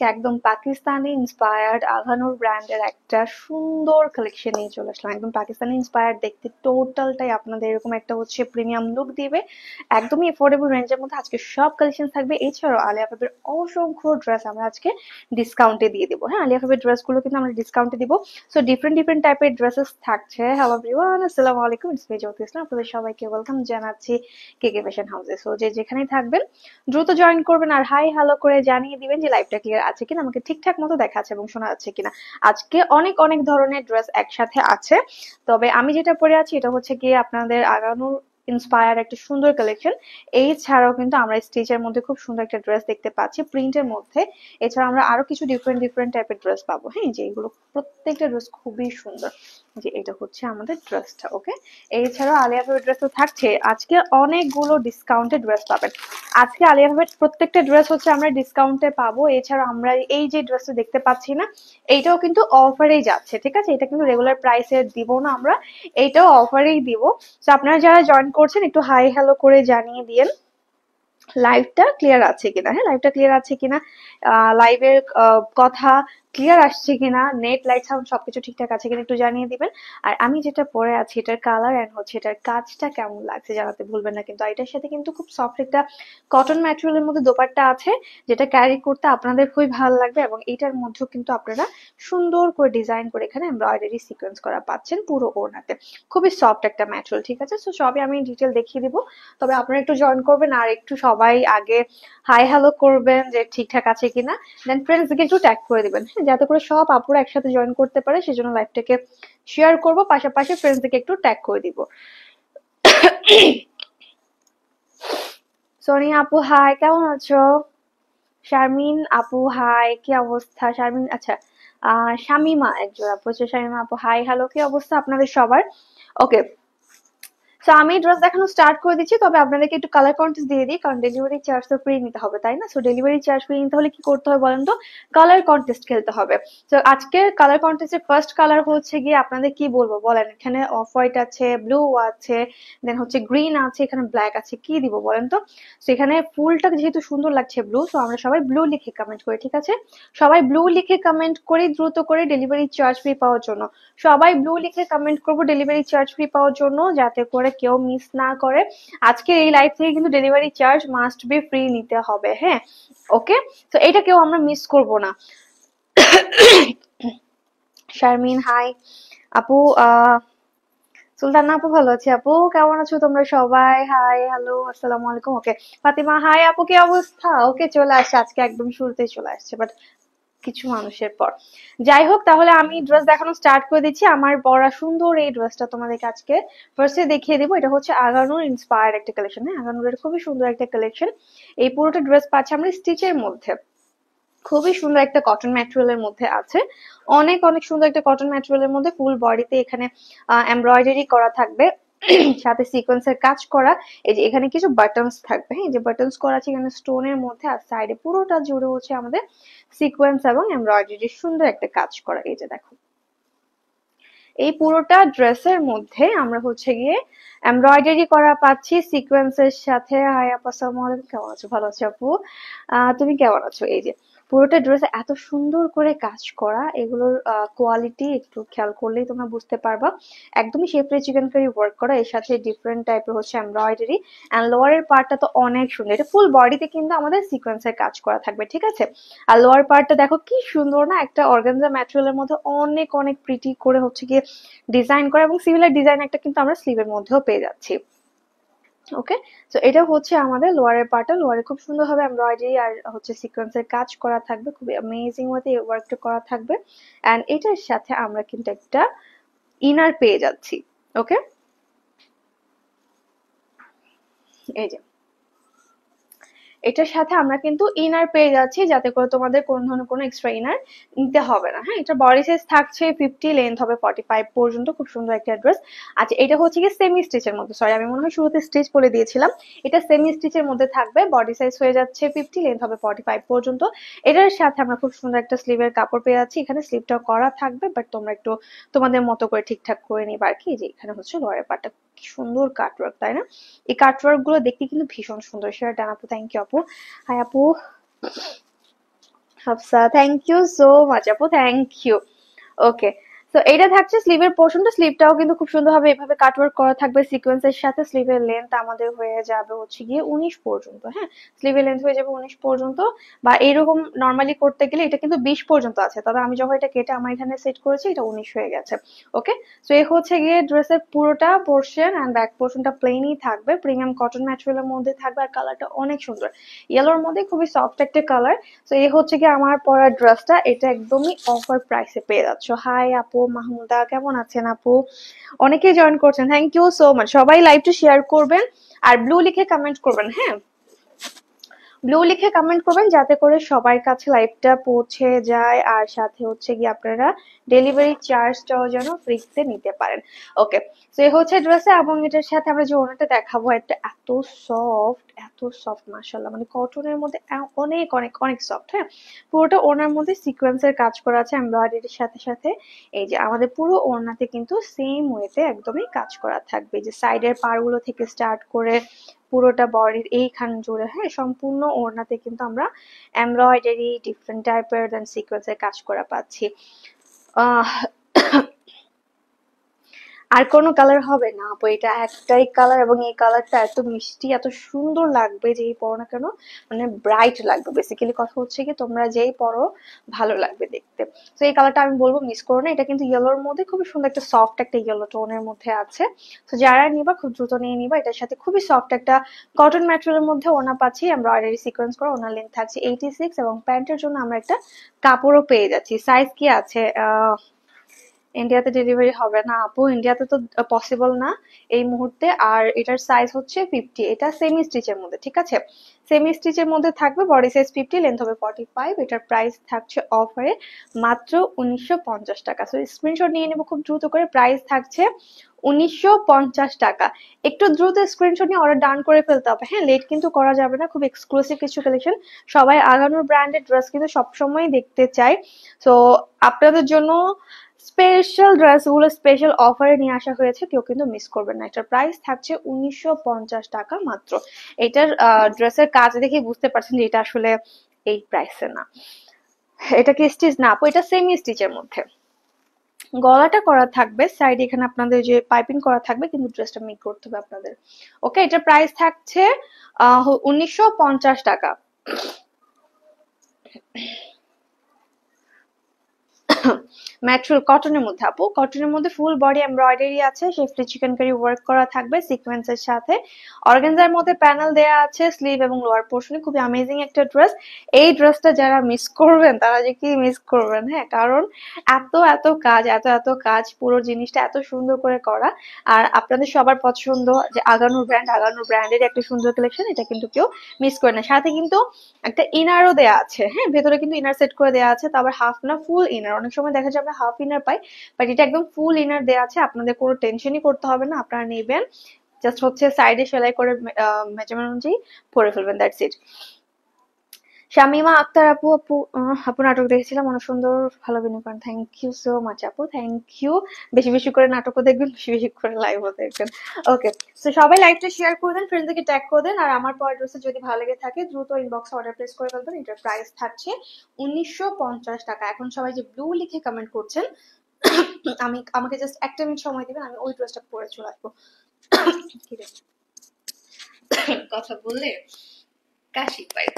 আজকে একদম পাকিস্তানি ইন্সপায়ার্ড আঘানোর ব্র্যান্ডের একটা সুন্দর কালেকশন নিয়ে চলে আসলাম একদম পাকিস্তানি ইন্সপায়ার্ড দেখতে টোটালটাই আপনাদের এরকম একটা হচ্ছে প্রিমিয়াম লুক দিবে একদমই এফোর্ডেবল রেঞ্জের মধ্যে আজকে সব কালেকশন থাকবে এছাড়াও আলিয়া ফাবের অসংখ্য ড্রেস আমরা আজকে ডিসকাউন্টে দিয়ে দিব হ্যাঁ আলিয়া ফাবের ড্রেসগুলো কিন্তু আমরা ডিসকাউন্টে দিব সো ডিফারেন্ট ডিফারেন্ট টাইপের ড্রেসেস থাকছে হ্যালো এভরিওয়ান আসসালামু আলাইকুম ইটস মি জ্যোতি ইসলাম আপনাদের সবাইকে ওয়েলকাম জানাচ্ছি কে কে ফ্যাশন হাউসে সো যে যেখানেই থাকবেন দ্রুত জয়েন করবেন আর হাই হ্যালো করে জানিয়ে দিবেন যে লাইভটা ক্লিয়ার আছে কিনা আমাকে ঠিকঠাক মতো দেখা আছে এবং শোনা যাচ্ছে কিনা আজকে অনেক অনেক ধরনের ড্রেস একসাথে আছে তবে আমি যেটা পরে আছি এটা হচ্ছে গিয়ে আপনাদের আগানোর ইন্সপায়ার একটা সুন্দর কালেকশন এই ছাড়াও কিন্তু আমরা স্টেজের মধ্যে খুব সুন্দর একটা ড্রেস দেখতে পাচ্ছি প্রিন্টের মধ্যে এছাড়া আমরা আরো কিছু ডিফারেন্ট ডিফারেন্ট টাইপের ড্রেস পাবো হ্যাঁ যেগুলো প্রত্যেকটা ড্রেস খুবই সুন্দর যে এটা হচ্ছে আমাদের ড্রেসটা ওকে এছাড়াও আলিয়া ভাবের ড্রেস তো থাকছে আজকে অনেকগুলো ডিসকাউন্টে ড্রেস পাবেন আজকে আলিয়া ভাবের প্রত্যেকটা ড্রেস হচ্ছে আমরা ডিসকাউন্টে পাবো এছাড়া আমরা এই যে ড্রেসটা দেখতে পাচ্ছি না এইটাও কিন্তু অফারেই যাচ্ছে ঠিক আছে এটা কিন্তু রেগুলার প্রাইসে দিব না আমরা এইটাও অফারেই দিব তো আপনারা যারা জয়েন করছেন একটু হাই হ্যালো করে জানিয়ে দিয়েন লাইভটা ক্লিয়ার আছে কিনা হ্যাঁ লাইভটা ক্লিয়ার আছে কিনা লাইভের কথা ক্লিয়ার আসছে কিনা নেট লাইট সাউন্ড সবকিছু ঠিকঠাক আছে কিনা একটু জানিয়ে দিবেন আর আমি যেটা পরে আছি এটার কালার অ্যান্ড হচ্ছে এটার কাজটা কেমন লাগছে জানাতে ভুলবেন না কিন্তু এটার সাথে কিন্তু খুব সফট একটা কটন ম্যাটেরিয়ালের মধ্যে দোপাট্টা আছে যেটা ক্যারি করতে আপনাদের খুবই ভালো লাগবে এবং এটার মধ্যেও কিন্তু আপনারা সুন্দর করে ডিজাইন করে এখানে এমব্রয়ডারি সিকোয়েন্স করা পাচ্ছেন পুরো ওড়নাতে খুবই সফট একটা ম্যাটেরিয়াল ঠিক আছে সো সবই আমি ডিটেল দেখিয়ে দিব তবে আপনারা একটু জয়েন করবেন আর একটু সবাই আগে হাই হ্যালো করবেন যে ঠিকঠাক আছে কিনা দেন ফ্রেন্ডসকে একটু ট্যাগ করে দিবেন যাতে করে সব আপুরা একসাথে জয়েন করতে পারে সেজন্য লাইভটাকে শেয়ার করব পাশাপাশি ফ্রেন্ডসদেরকে একটু ট্যাগ করে দিব সনি আপু হাই কেমন আছো শারমিন আপু হাই কি অবস্থা শারমিন আচ্ছা আহ শামিমা একজন আপু আছে শামিমা আপু হাই হ্যালো কি অবস্থা আপনাদের সবার ওকে সো আমি ড্রেস দেখানো স্টার্ট করে দিচ্ছি তবে আপনাদেরকে একটু কালার কন্ট্রাস্ট দিয়ে দিই কারণ ডেলিভারি চার্জ তো ফ্রি নিতে হবে তাই না সো ডেলিভারি চার্জ ফ্রি নিতে হলে কি করতে হবে বলেন তো কালার কন্টেস্ট খেলতে হবে তো আজকের কালার কন্টেস্টের ফার্স্ট কালার হচ্ছে গিয়ে আপনাদের কি বলবো বলেন এখানে অফ হোয়াইট আছে ব্লু আছে দেন হচ্ছে গ্রিন আছে এখানে ব্ল্যাক আছে কি দিব বলেন তো সেখানে ফুলটা যেহেতু সুন্দর লাগছে ব্লু সো আমরা সবাই ব্লু লিখে কমেন্ট করি ঠিক আছে সবাই ব্লু লিখে কমেন্ট করি দ্রুত করে ডেলিভারি চার্জ ফ্রি পাওয়ার জন্য সবাই ব্লু লিখে কমেন্ট করবো ডেলিভারি চার্জ ফ্রি পাওয়ার জন্য যাতে করে করে কেউ মিস না করে আজকে এই লাইভ থেকে কিন্তু delivery charge must be free নিতে হবে হ্যাঁ ওকে তো এটা কেউ আমরা মিস করব না শারমিন হাই আপু সুলতান আপু ভালো আছে আপু কেমন আছো তোমরা সবাই হাই হ্যালো আসসালামু আলাইকুম ওকে ফাতিমা হাই আপু কি অবস্থা ওকে চলে আসছে আজকে একদম শুরুতেই চলে আসছে বাট কিছু মানুষের পর যাই হোক তাহলে আমি ড্রেস দেখানো স্টার্ট করে দিচ্ছি আমার পরা সুন্দর এই ড্রেসটা তোমাদেরকে আজকে ফার্স্টে দেখিয়ে দিব এটা হচ্ছে আগানুর ইন্সপায়ার একটা কালেকশন হ্যাঁ আগানুরের খুবই সুন্দর একটা কালেকশন এই পুরোটা ড্রেস পাচ্ছি আমরা স্টিচের মধ্যে খুবই সুন্দর একটা কটন এর মধ্যে আছে অনেক অনেক সুন্দর একটা কটন এর মধ্যে ফুল বডিতে এখানে এমব্রয়ডারি করা থাকবে সাথে সিকোয়েন্সের কাজ করা এই যে এখানে কিছু বাটনস থাকবে হ্যাঁ যে বাটনস করা আছে এখানে স্টোনের মধ্যে আর সাইডে পুরোটা জুড়ে হচ্ছে আমাদের সিকোয়েন্স এবং এমব্রয়ডারি সুন্দর একটা কাজ করা এই যে দেখো এই পুরোটা ড্রেসের মধ্যে আমরা হচ্ছে গিয়ে এমব্রয়ডারি করা পাচ্ছি সিকোয়েন্সের সাথে হাই আপা আসসালামু কেমন আছো ভালো আছো আপু তুমি কেমন আছো এই যে পুরোটা ড্রেস এত সুন্দর করে কাজ করা এগুলোর কোয়ালিটি একটু খেয়াল করলেই তোমরা বুঝতে পারবা একদমই শেপরে চিকেন কারি ওয়ার্ক করা এর সাথে ডিফারেন্ট টাইপের হচ্ছে এমব্রয়ডারি অ্যান্ড লোয়ারের পার্টটা তো অনেক সুন্দর এটা ফুল বডিতে কিন্তু আমাদের সিকোয়েন্সের কাজ করা থাকবে ঠিক আছে আর লোয়ার পার্টটা দেখো কি সুন্দর না একটা অর্গানজা ম্যাটেরিয়ালের মধ্যে অনেক অনেক প্রিটি করে হচ্ছে গিয়ে ডিজাইন করা এবং সিমিলার ডিজাইন একটা কিন্তু আমরা স্লিভের মধ্যেও পেয়ে যাচ্ছি ওকে তো এটা হচ্ছে আমাদের লোয়ারের পার্টটা লোয়ারে খুব সুন্দরভাবে এমব্রয়ডারি আর হচ্ছে সিকোয়েন্সের কাজ করা থাকবে খুব অ্যামেজিং ওয়েতে ওয়ার্কটা করা থাকবে অ্যান্ড এটার সাথে আমরা কিন্তু একটা ইনার পেয়ে যাচ্ছি ওকে এই যে এটার সাথে আমরা কিন্তু ইনার পেয়ে যাচ্ছি যাতে করে তোমাদের কোনো ধরনের কোনো এক্সট্রা ইনার নিতে হবে না হ্যাঁ এটা বডি সাইজ থাকছে ফিফটি লেন্থ হবে ফর্টি ফাইভ পর্যন্ত খুব সুন্দর একটা ড্রেস আচ্ছা এটা হচ্ছে কি সেমি স্টিচের মধ্যে সরি আমি মনে হয় শুরুতে স্টিচ বলে দিয়েছিলাম এটা সেমি স্টিচের মধ্যে থাকবে বডি সাইজ হয়ে যাচ্ছে ফিফটি লেন্থ হবে ফর্টি ফাইভ পর্যন্ত এটার সাথে আমরা খুব সুন্দর একটা স্লিভের কাপড় পেয়ে যাচ্ছি এখানে স্লিভটা করা থাকবে বাট তোমরা একটু তোমাদের মতো করে ঠিকঠাক করে নিবা আর কি যে এখানে হচ্ছে লড়াই পাটা কি সুন্দর কাটওয়ার্ক তাই না এই কাটওয়ার্ক গুলো দেখতে কিন্তু ভীষণ সুন্দর সেটা আপু থ্যাংক ইউ আপু হাই আপু Hafsa thank you so much আপু থ্যাংক ইউ ওকে তো এটা থাকছে স্লিভের পোর্শনটা স্লিভটাও কিন্তু খুব সুন্দরভাবে এভাবে কাটওয়ার্ক করা থাকবে সিকোয়েন্সের সাথে স্লিভের লেন্থ আমাদের হয়ে যাবে হচ্ছে গিয়ে পর্যন্ত হ্যাঁ স্লিভের লেন্থ হয়ে যাবে পর্যন্ত বা করতে গেলে এটা কিন্তু পর্যন্ত আছে তবে আমি যখন এটা কেটে আমার এখানে সেট করেছি এটা হয়ে গেছে ওকে এ হচ্ছে গিয়ে ড্রেসের পুরোটা পোর্শন ব্যাক পোর্শনটা প্লেনই থাকবে প্রিমিয়াম কটন ম্যাটেরিয়ালের মধ্যে থাকবে আর কালারটা অনেক সুন্দর ইয়েলোর মধ্যে খুবই সফট একটা কালার তো এ হচ্ছে গিয়ে আমার পরা ড্রেসটা এটা একদমই অফার প্রাইসে পেয়ে যাচ্ছ হাই আপু মাহমুদা কেমন আছেন আপু অনেকেই জয়েন করছেন থ্যাংক ইউ সো মাচ সবাই লাইভটা শেয়ার করবেন আর ব্লু লিখে কমেন্ট করবেন হ্যাঁ ব্লু লিখে কমেন্ট করবেন যাতে করে সবার কাছে লাইভটা পৌঁছে যায় আর সাথে হচ্ছে গিয়ে আপনারা ডেলিভারি চার্জটাও যেন ফ্রিতে নিতে পারেন ওকে তো এই হচ্ছে ড্রেসে এবং এটার সাথে আমরা যে ওনাটা দেখাবো একটা এত সফট এত সফট মাসাল্লাহ মানে কটনের মধ্যে অনেক অনেক অনেক সফট হ্যাঁ পুরোটা ওনার মধ্যে সিকোয়েন্সের কাজ করা আছে এমব্রয়ডারির সাথে সাথে এই যে আমাদের পুরো ওনাতে কিন্তু সেম ওয়েতে একদমই কাজ করা থাকবে যে সাইডের পারগুলো থেকে স্টার্ট করে পুরোটা বডির এইখান জুড়ে হ্যাঁ সম্পূর্ণ ওড়নাতে কিন্তু আমরা এমব্রয়ডারি ডিফারেন্ট টাইপের দেন সিকোয়েন্সের কাজ করা পাচ্ছি আহ আর কোনো কালার হবে না আপু এটা একটাই কালার এবং এই কালারটা এত মিষ্টি এত সুন্দর লাগবে যেই পরো না কেন মানে ব্রাইট লাগবে বেসিক্যালি কথা হচ্ছে কি তোমরা যেই পরো ভালো লাগবে দেখতে তো এই কালারটা আমি বলবো মিস করো না এটা কিন্তু ইয়েলোর মধ্যে খুবই সুন্দর একটা সফট একটা ইয়েলো টোনের মধ্যে আছে তো যারা নিবা খুব দ্রুত নিয়ে নিবা এটার সাথে খুবই সফট একটা কটন ম্যাটেরিয়ালের মধ্যে ওনা পাচ্ছি এমব্রয়ডারি সিকোয়েন্স করে ওনার লেন্থ থাকছে এইটি সিক্স এবং প্যান্টের জন্য আমরা একটা কাপড়ও পেয়ে যাচ্ছি সাইজ কি আছে আহ ইন্ডিয়াতে ডেলিভারি হবে না আপু ইন্ডিয়াতে তো পসিবল uh, না এই মুহূর্তে আর এটার সাইজ হচ্ছে ফিফটি এটা সেমি স্টিচের মধ্যে ঠিক আছে সেমি স্টিচের মধ্যে থাকবে বডি সাইজ ফিফটি লেন্থ হবে ফর্টি ফাইভ এটার প্রাইস থাকছে অফারে মাত্র উনিশশো পঞ্চাশ টাকা সো স্ক্রিনশট নিয়ে নেবো খুব দ্রুত করে প্রাইস থাকছে উনিশশো পঞ্চাশ টাকা একটু দ্রুত স্ক্রিনশট নিয়ে অর্ডার ডান করে ফেলতে হবে হ্যাঁ লেট কিন্তু করা যাবে না খুব এক্সক্লুসিভ কিছু কালেকশন সবাই আগানোর ব্র্যান্ডেড ড্রেস কিন্তু সবসময় দেখতে চাই সো আপনাদের জন্য স্পেশাল ড্রেসগুলো স্পেশাল অফারে নিয়ে আসা হয়েছে কেউ কিন্তু মিস করবেন না এটার প্রাইস থাকছে উনিশশো টাকা মাত্র এটার ড্রেসের কাজ দেখে বুঝতে পারছেন যে এটা আসলে এই প্রাইসে না এটা কি স্টিচ না আপ এটা সেমি স্টিচের মধ্যে গলাটা করা থাকবে সাইডে এখানে আপনাদের যে পাইপিং করা থাকবে কিন্তু ড্রেসটা মেক করতে হবে আপনাদের ওকে এটা প্রাইস থাকছে উনিশশো টাকা ম্যাট্রিয়াল কটনের মধ্যে আপু কটনের মধ্যে ফুল বডি এমব্রয়ডারি আছে সেফটি চিকেন কারি ওয়ার্ক করা থাকবে সিকোয়েন্সের সাথে অর্গেনজার মধ্যে প্যানেল দেয়া আছে স্লিভ এবং লোয়ার পোর্শনে খুবই অ্যামেজিং একটা ড্রেস এই ড্রেসটা যারা মিস করবেন তারা যে কি মিস করবেন হ্যাঁ কারণ এত এত কাজ এত এত কাজ পুরো জিনিসটা এত সুন্দর করে করা আর আপনাদের সবার পছন্দ যে আগানোর ব্র্যান্ড আগানোর ব্র্যান্ডের একটা সুন্দর কালেকশন এটা কিন্তু কেউ মিস করে না সাথে কিন্তু একটা ইনারও দেয়া আছে হ্যাঁ ভেতরে কিন্তু ইনার সেট করে দেয়া আছে তারপর হাফ না ফুল ইনার অনেক অনেক সময় দেখা যায় আমরা হাফ ইনার পাই বাট এটা একদম ফুল ইনার দেওয়া আছে আপনাদের কোনো টেনশনই করতে হবে না আপনারা নেবেন জাস্ট হচ্ছে সাইডে সেলাই করে মেজারমেন্ট অনুযায়ী পরে ফেলবেন দ্যাটস ইট শামিমা আক্তার আপু আপু আপু নাটক দেখেছিলাম অনেক সুন্দর ভালো অভিনয় করেন থ্যাংক ইউ সো মাচ আপু থ্যাংক ইউ বেশি বেশি করে নাটকও দেখবেন বেশি বেশি করে লাইভও দেখবেন ওকে তো সবাই লাইভটা শেয়ার করে দেন ফ্রেন্ডদেরকে ট্যাগ করে দেন আর আমার পর ড্রেসে যদি ভালো লেগে থাকে দ্রুত ইনবক্সে অর্ডার প্লেস করে ফেলবেন এটার প্রাইস থাকছে উনিশশো পঞ্চাশ টাকা এখন সবাই যে ব্লু লিখে কমেন্ট করছেন আমি আমাকে জাস্ট একটা মিনিট সময় দেবেন আমি ওই ড্রেসটা পরে চলে আসবো কথা বললে কাশি পাই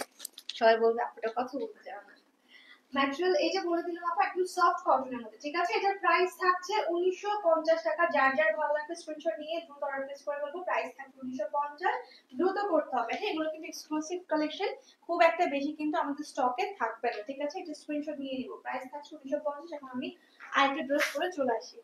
সবাই বলবে আপুটা কথা বলতে চাও না ম্যাটেরিয়াল এই যে বলে দিলাম আপা একটু সফট কটনের মধ্যে ঠিক আছে এটার প্রাইস থাকছে উনিশশো পঞ্চাশ টাকা যার যার ভালো লাগবে স্ক্রিনশট নিয়ে দ্রুত অর্ডার প্লেস করে বলবো প্রাইস থাকছে উনিশশো পঞ্চাশ দ্রুত করতে হবে হ্যাঁ এগুলো কিন্তু এক্সক্লুসিভ কালেকশন খুব একটা বেশি কিন্তু আমাদের স্টকে থাকবে না ঠিক আছে এটা স্ক্রিনশট নিয়ে নিব প্রাইস থাকছে উনিশশো পঞ্চাশ এখন আমি আরেকটা ড্রেস করে চলে আসি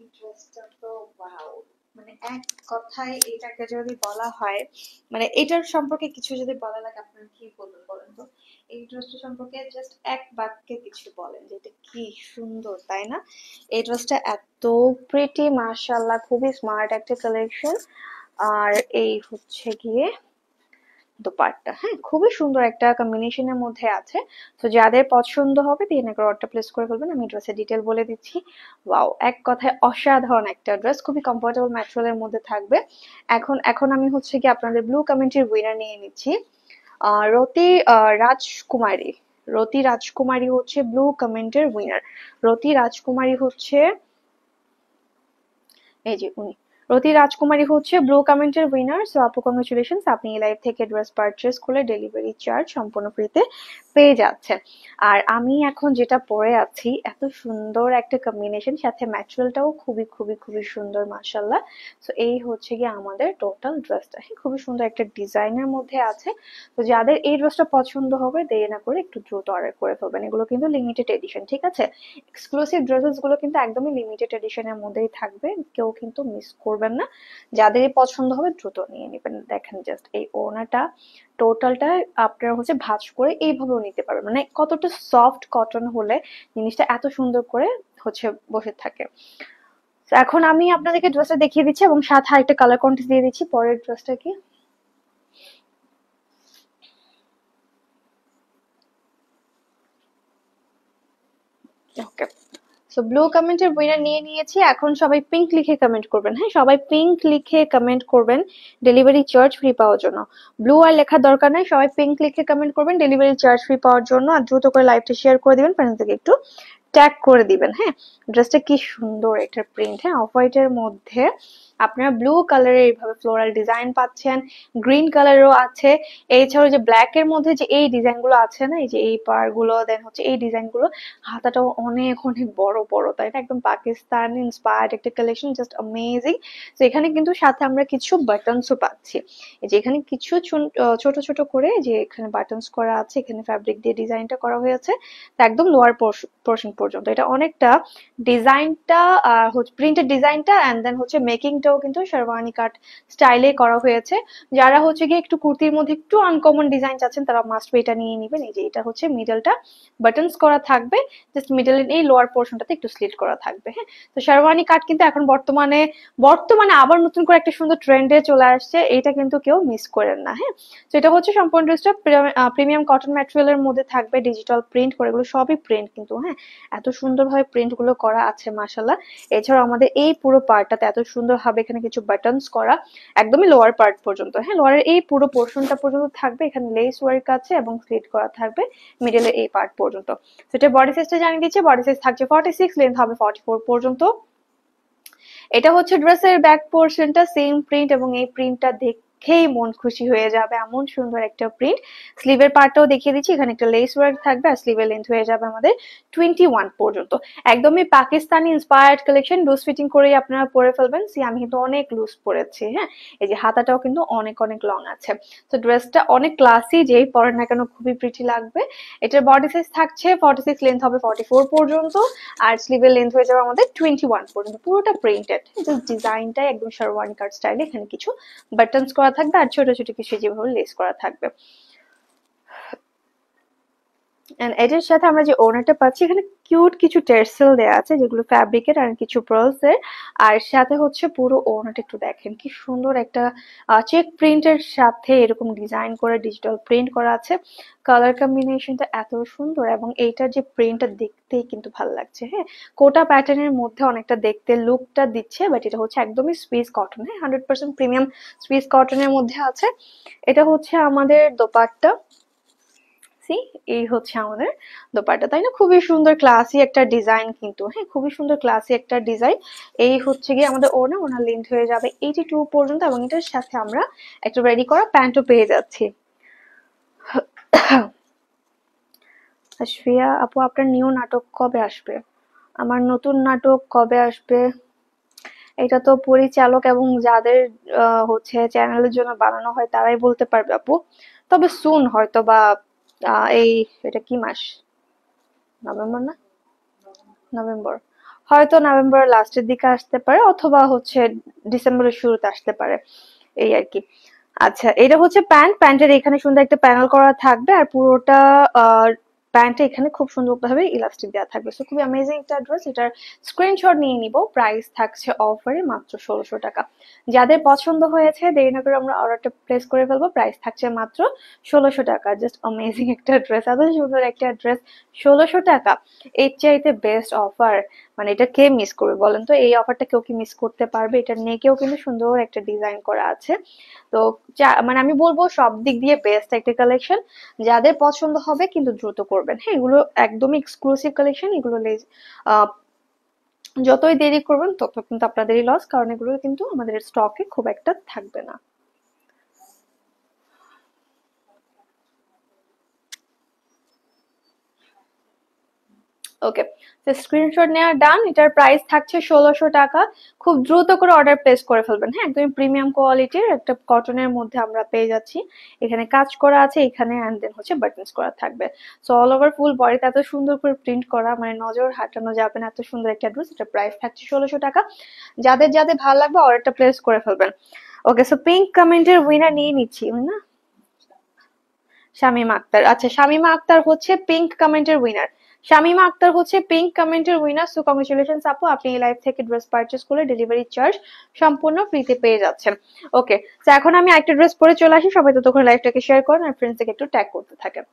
ইন্টারেস্টটা তো ওয়াও মানে এক কথায় এটাকে যদি বলা হয় মানে এটার সম্পর্কে কিছু যদি বলা লাগে কি বলবেন বলেন তো এই সম্পর্কে জাস্ট এক বাক্যে কিছু বলেন যে এটা কি সুন্দর তাই না এই ড্রেসটা এত প্রিটি মার্শাল্লাহ খুবই স্মার্ট একটা কালেকশন আর এই হচ্ছে গিয়ে দোপাট্টা হ্যাঁ খুবই সুন্দর একটা কম্বিনেশনের মধ্যে আছে তো যাদের পছন্দ হবে দিয়ে নাকি অর্ডারটা প্লেস করে ফেলবেন আমি ড্রেসের ডিটেল বলে দিচ্ছি ওয়াও এক কথায় অসাধারণ একটা ড্রেস খুবই কমফোর্টেবল ম্যাটেরিয়ালের মধ্যে থাকবে এখন এখন আমি হচ্ছে কি আপনাদের ব্লু কমেন্টের উইনার নিয়ে নিচ্ছি রতি রাজকুমারী রতি রাজকুমারী হচ্ছে ব্লু কমেন্টের উইনার রতি রাজকুমারী হচ্ছে এই যে উনি রতি রাজকুমারী হচ্ছে ব্লু কমেন্টের উইনার সো আপু কংগ্রেচুলেশন আপনি এই লাইভ থেকে ড্রেস পারচেস করে ডেলিভারি চার্জ সম্পূর্ণ ফ্রিতে পেয়ে যাচ্ছে আর আমি এখন যেটা পরে আছি এত সুন্দর একটা কম্বিনেশন সাথে ম্যাচুয়ালটাও খুবই খুবই খুবই সুন্দর মার্শাল্লাহ সো এই হচ্ছে গিয়ে আমাদের টোটাল ড্রেসটা হ্যাঁ, খুবই সুন্দর একটা ডিজাইনের মধ্যে আছে তো যাদের এই ড্রেসটা পছন্দ হবে দেরি না করে একটু দ্রুত অর্ডার করে ফেলবেন এগুলো কিন্তু লিমিটেড এডিশন ঠিক আছে এক্সক্লুসিভ ড্রেসেসগুলো কিন্তু একদমই লিমিটেড এডিশনের মধ্যেই থাকবে কেউ কিন্তু মিস করে করবেন না যাদেরই পছন্দ হবে দ্রুত নিয়ে নেবেন দেখেন জাস্ট এই ওড়নাটা টোটালটা আপনারা হচ্ছে ভাজ করে এইভাবেও নিতে পারবেন মানে কতটা সফট কটন হলে জিনিসটা এত সুন্দর করে হচ্ছে বসে থাকে এখন আমি আপনাদেরকে ড্রেসটা দেখিয়ে দিচ্ছি এবং সাথে আরেকটা কালার কন্টেস্ট দিয়ে দিচ্ছি পরের ড্রেসটা কি ওকে সো ব্লু কমেন্টের বইটা নিয়ে নিয়েছি এখন সবাই পিঙ্ক লিখে কমেন্ট করবেন হ্যাঁ সবাই পিঙ্ক লিখে কমেন্ট করবেন ডেলিভারি চার্জ ফ্রি পাওয়ার জন্য ব্লু আর লেখার দরকার নাই সবাই পিঙ্ক লিখে কমেন্ট করবেন ডেলিভারি চার্জ ফ্রি পাওয়ার জন্য আর দ্রুত করে লাইভটা শেয়ার করে দেবেন থেকে একটু ট্যাগ করে দিবেন হ্যাঁ ড্রেসটা কি সুন্দর এটার প্রিন্ট হ্যাঁ অফ হোয়াইটের মধ্যে আপনারা ব্লু কালারের এইভাবে ফ্লোরাল ডিজাইন পাচ্ছেন গ্রিন কালারও আছে এছাড়াও যে ব্ল্যাক এর মধ্যে যে এই ডিজাইনগুলো আছে না এই যে এই পারগুলো দেন হচ্ছে এই ডিজাইনগুলো হাতাটাও অনেক অনেক বড় বড় তাই না একদম পাকিস্তান ইন্সপায়ার্ড একটা কালেকশন জাস্ট অ্যামেজিং তো এখানে কিন্তু সাথে আমরা কিছু বাটনসও পাচ্ছি এই যে এখানে কিছু ছোট ছোট করে যে এখানে বাটনস করা আছে এখানে ফ্যাব্রিক দিয়ে ডিজাইনটা করা হয়েছে তা একদম লোয়ার পোর্শন পর্যন্ত এটা অনেকটা ডিজাইনটা হচ্ছে প্রিন্টের ডিজাইনটা অ্যান্ড দেন হচ্ছে মেকিংটাও কিন্তু শেরওয়ানি কাট স্টাইলে করা হয়েছে যারা হচ্ছে গিয়ে একটু কুর্তির মধ্যে একটু আনকমন ডিজাইন চাচ্ছেন তারা মাস্ট বি এটা নিয়ে নেবেন এই যে এটা হচ্ছে মিডলটা বাটনস করা থাকবে জাস্ট মিডলের এই লোয়ার পোর্শনটাতে একটু স্লিট করা থাকবে হ্যাঁ তো শেরওয়ানি কাট কিন্তু এখন বর্তমানে বর্তমানে আবার নতুন করে একটা সুন্দর ট্রেন্ডে চলে আসছে এটা কিন্তু কেউ মিস করেন না হ্যাঁ তো এটা হচ্ছে সম্পূর্ণ ড্রেসটা প্রিমিয়াম কটন ম্যাটেরিয়ালের মধ্যে থাকবে ডিজিটাল প্রিন্ট করে এগুলো সবই প্রিন্ট কিন্তু হ্যাঁ এত সুন্দরভাবে প্রিন্টগুলো করা আছে মাসাল্লাহ এছাড়াও আমাদের এই পুরো পার্টটাতে এত সুন্দরভাবে এখানে কিছু বাটনস করা একদমই লোয়ার পার্ট পর্যন্ত হ্যাঁ লোয়ারের এই পুরো পোর্শনটা পর্যন্ত থাকবে এখানে লেস ওয়ার্ক আছে এবং স্লিট করা থাকবে মিডলে এই পার্ট পর্যন্ত সেটা বডি সাইজটা জানিয়ে দিচ্ছে বডি সাইজ থাকছে ফর্টি সিক্স লেন্থ হবে ফর্টি ফোর পর্যন্ত এটা হচ্ছে ড্রেসের ব্যাক পোর্শনটা সেম প্রিন্ট এবং এই প্রিন্টটা দেখতে দেখেই মন খুশি হয়ে যাবে এমন সুন্দর একটা প্রিন্ট স্লিভের পার্টটাও দেখিয়ে দিচ্ছি এখানে একটা লেস ওয়ার্ক থাকবে আর স্লিভের লেন্থ হয়ে যাবে আমাদের টোয়েন্টি ওয়ান পর্যন্ত একদমই Pakistani inspired collection loose fitting করেই আপনারা পরে ফেলবেন সি আমি কিন্তু অনেক লুজ পরেছি হ্যাঁ এই যে হাতাটাও কিন্তু অনেক অনেক লং আছে তো ড্রেসটা অনেক ক্লাসি যেই পরেন না কেন খুবই প্রিটি লাগবে এটার বডি সাইজ থাকছে ফর্টি সিক্স লেন্থ হবে ফর্টি ফোর পর্যন্ত আর স্লিভের লেন্থ হয়ে যাবে আমাদের টোয়েন্টি ওয়ান পর্যন্ত পুরোটা প্রিন্টেড জাস্ট ডিজাইনটাই একদম শারওয়ানি কাট স্টাইলে এখানে কিছু বাটনস করা থাকবে আর ছোট ছোট কিছু যেভাবে লেস করা থাকবে এন্ড এটার সাথে আমরা যে ওড়নাটা পাচ্ছি এখানে কিউট কিছু টেরসেল দেওয়া আছে যেগুলো ফ্যাব্রিকের আর কিছু এর আর সাথে হচ্ছে পুরো ওড়নাটা একটু দেখেন কি সুন্দর একটা চেক প্রিন্টের সাথে এরকম ডিজাইন করে ডিজিটাল প্রিন্ট করা আছে কালার কম্বিনেশনটা এত সুন্দর এবং এইটার যে প্রিন্টটা দেখতেই কিন্তু ভালো লাগছে হ্যাঁ কোটা প্যাটার্নের মধ্যে অনেকটা দেখতে লুকটা দিচ্ছে বাট এটা হচ্ছে একদমই স্পিস কটন হ্যাঁ হান্ড্রেড পার্সেন্ট প্রিমিয়াম স্পিস কটনের মধ্যে আছে এটা হচ্ছে আমাদের দোপারটা সি এই হচ্ছে আমাদের দোপাট্টা তাই না খুবই সুন্দর ক্লাসি একটা ডিজাইন কিন্তু হ্যাঁ খুবই সুন্দর ক্লাসি একটা ডিজাইন এই হচ্ছে গিয়ে আমাদের ওনা ওনার লেন্থ হয়ে যাবে এইটি টু পর্যন্ত এবং এটার সাথে আমরা একটা রেডি করা প্যান্টও পেয়ে যাচ্ছি আশফিয়া আপু আপনার নিউ নাটক কবে আসবে আমার নতুন নাটক কবে আসবে এটা তো পরিচালক এবং যাদের হচ্ছে চ্যানেলের জন্য বানানো হয় তারাই বলতে পারবে আপু তবে সুন হয়তো বা এই এটা কি মাস নভেম্বর না নভেম্বর হয়তো নভেম্বর লাস্টের দিকে আসতে পারে অথবা হচ্ছে ডিসেম্বরের শুরুতে আসতে পারে এই আর কি আচ্ছা এটা হচ্ছে প্যান্ট প্যান্টের এখানে সুন্দর একটা প্যানেল করা থাকবে আর পুরোটা প্যান্টটা এখানে খুব সুন্দরভাবে ইলাস্টিক দেওয়া থাকবে সো খুবই অ্যামেজিং একটা ড্রেস এটার স্ক্রিনশট নিয়ে নিব প্রাইস থাকছে অফারে মাত্র ষোলোশো টাকা যাদের পছন্দ হয়েছে দেরি না করে আমরা অর্ডারটা প্লেস করে ফেলবো প্রাইস থাকছে মাত্র ষোলোশো টাকা জাস্ট অ্যামেজিং একটা ড্রেস এত সুন্দর একটা ড্রেস ষোলোশো টাকা এর চাইতে বেস্ট অফার মানে এটা কে মিস করবে বলেন তো এই অফারটা কেউ কি মিস করতে পারবে এটা নেকেও কিন্তু সুন্দর একটা ডিজাইন করা আছে তো মানে আমি বলবো সব দিক দিয়ে বেস্ট একটা কালেকশন যাদের পছন্দ হবে কিন্তু দ্রুত করবেন হ্যাঁ এগুলো একদমই এক্সক্লুসিভ কালেকশন এগুলো যতই দেরি করবেন তত কিন্তু আপনাদেরই লস কারণ এগুলো কিন্তু আমাদের স্টকে খুব একটা থাকবে না ওকে তো স্ক্রিনশট নেওয়া ডান এটার প্রাইস থাকছে ষোলোশো টাকা খুব দ্রুত করে অর্ডার প্লেস করে ফেলবেন হ্যাঁ একদমই প্রিমিয়াম কোয়ালিটির একটা কটনের মধ্যে আমরা পেয়ে যাচ্ছি এখানে কাজ করা আছে এখানে অ্যান্ড দেন হচ্ছে বাটনস করা থাকবে সো অল ওভার ফুল বডিতে এত সুন্দর করে প্রিন্ট করা মানে নজর হাঁটানো যাবে না এত সুন্দর একটা ড্রেস এটার প্রাইস থাকছে ষোলোশো টাকা যাদের যাদের ভালো লাগবে অর্ডারটা প্লেস করে ফেলবেন ওকে সো পিঙ্ক কমেন্টের উইনার নিয়ে নিচ্ছি না শামিমা আক্তার আচ্ছা শামিমা আক্তার হচ্ছে পিঙ্ক কমেন্টের উইনার শামিমা আক্তার হচ্ছে পিঙ্ক কমেন্টের উইনার সো কংগ্রেচুলেশন আপু আপনি এই লাইভ থেকে ড্রেস পারচেস করে ডেলিভারি চার্জ সম্পূর্ণ ফ্রিতে পেয়ে যাচ্ছেন ওকে তো এখন আমি একটা ড্রেস পরে চলে আসি সবাই ততক্ষণ লাইভটাকে শেয়ার করেন আর ফ্রেন্ডসকে একটু ট্যাগ করতে থাকেন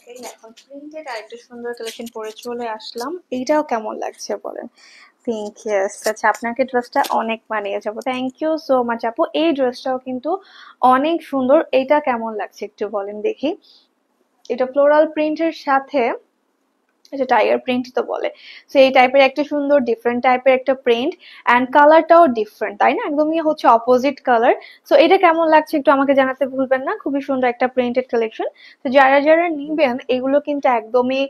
সুন্দর পরে আসলাম এইটাও কেমন লাগছে বলেন আচ্ছা আপনাকে ড্রেসটা অনেক মানিয়ে যাবো থ্যাংক ইউ সো আপু এই ড্রেসটাও কিন্তু অনেক সুন্দর এটা কেমন লাগছে একটু বলেন দেখি এটা ফ্লোরাল প্রিন্টের সাথে এটা টাইগার প্রিন্ট তো বলে সো এই টাইপের একটা সুন্দর ডিফারেন্ট টাইপের একটা প্রিন্ট অ্যান্ড কালারটাও ডিফারেন্ট তাই না একদমই হচ্ছে অপোজিট কালার সো এটা কেমন লাগছে একটু আমাকে জানাতে ভুলবেন না খুবই সুন্দর একটা প্রিন্টেড কালেকশন তো যারা যারা নিবেন এগুলো কিন্তু একদমই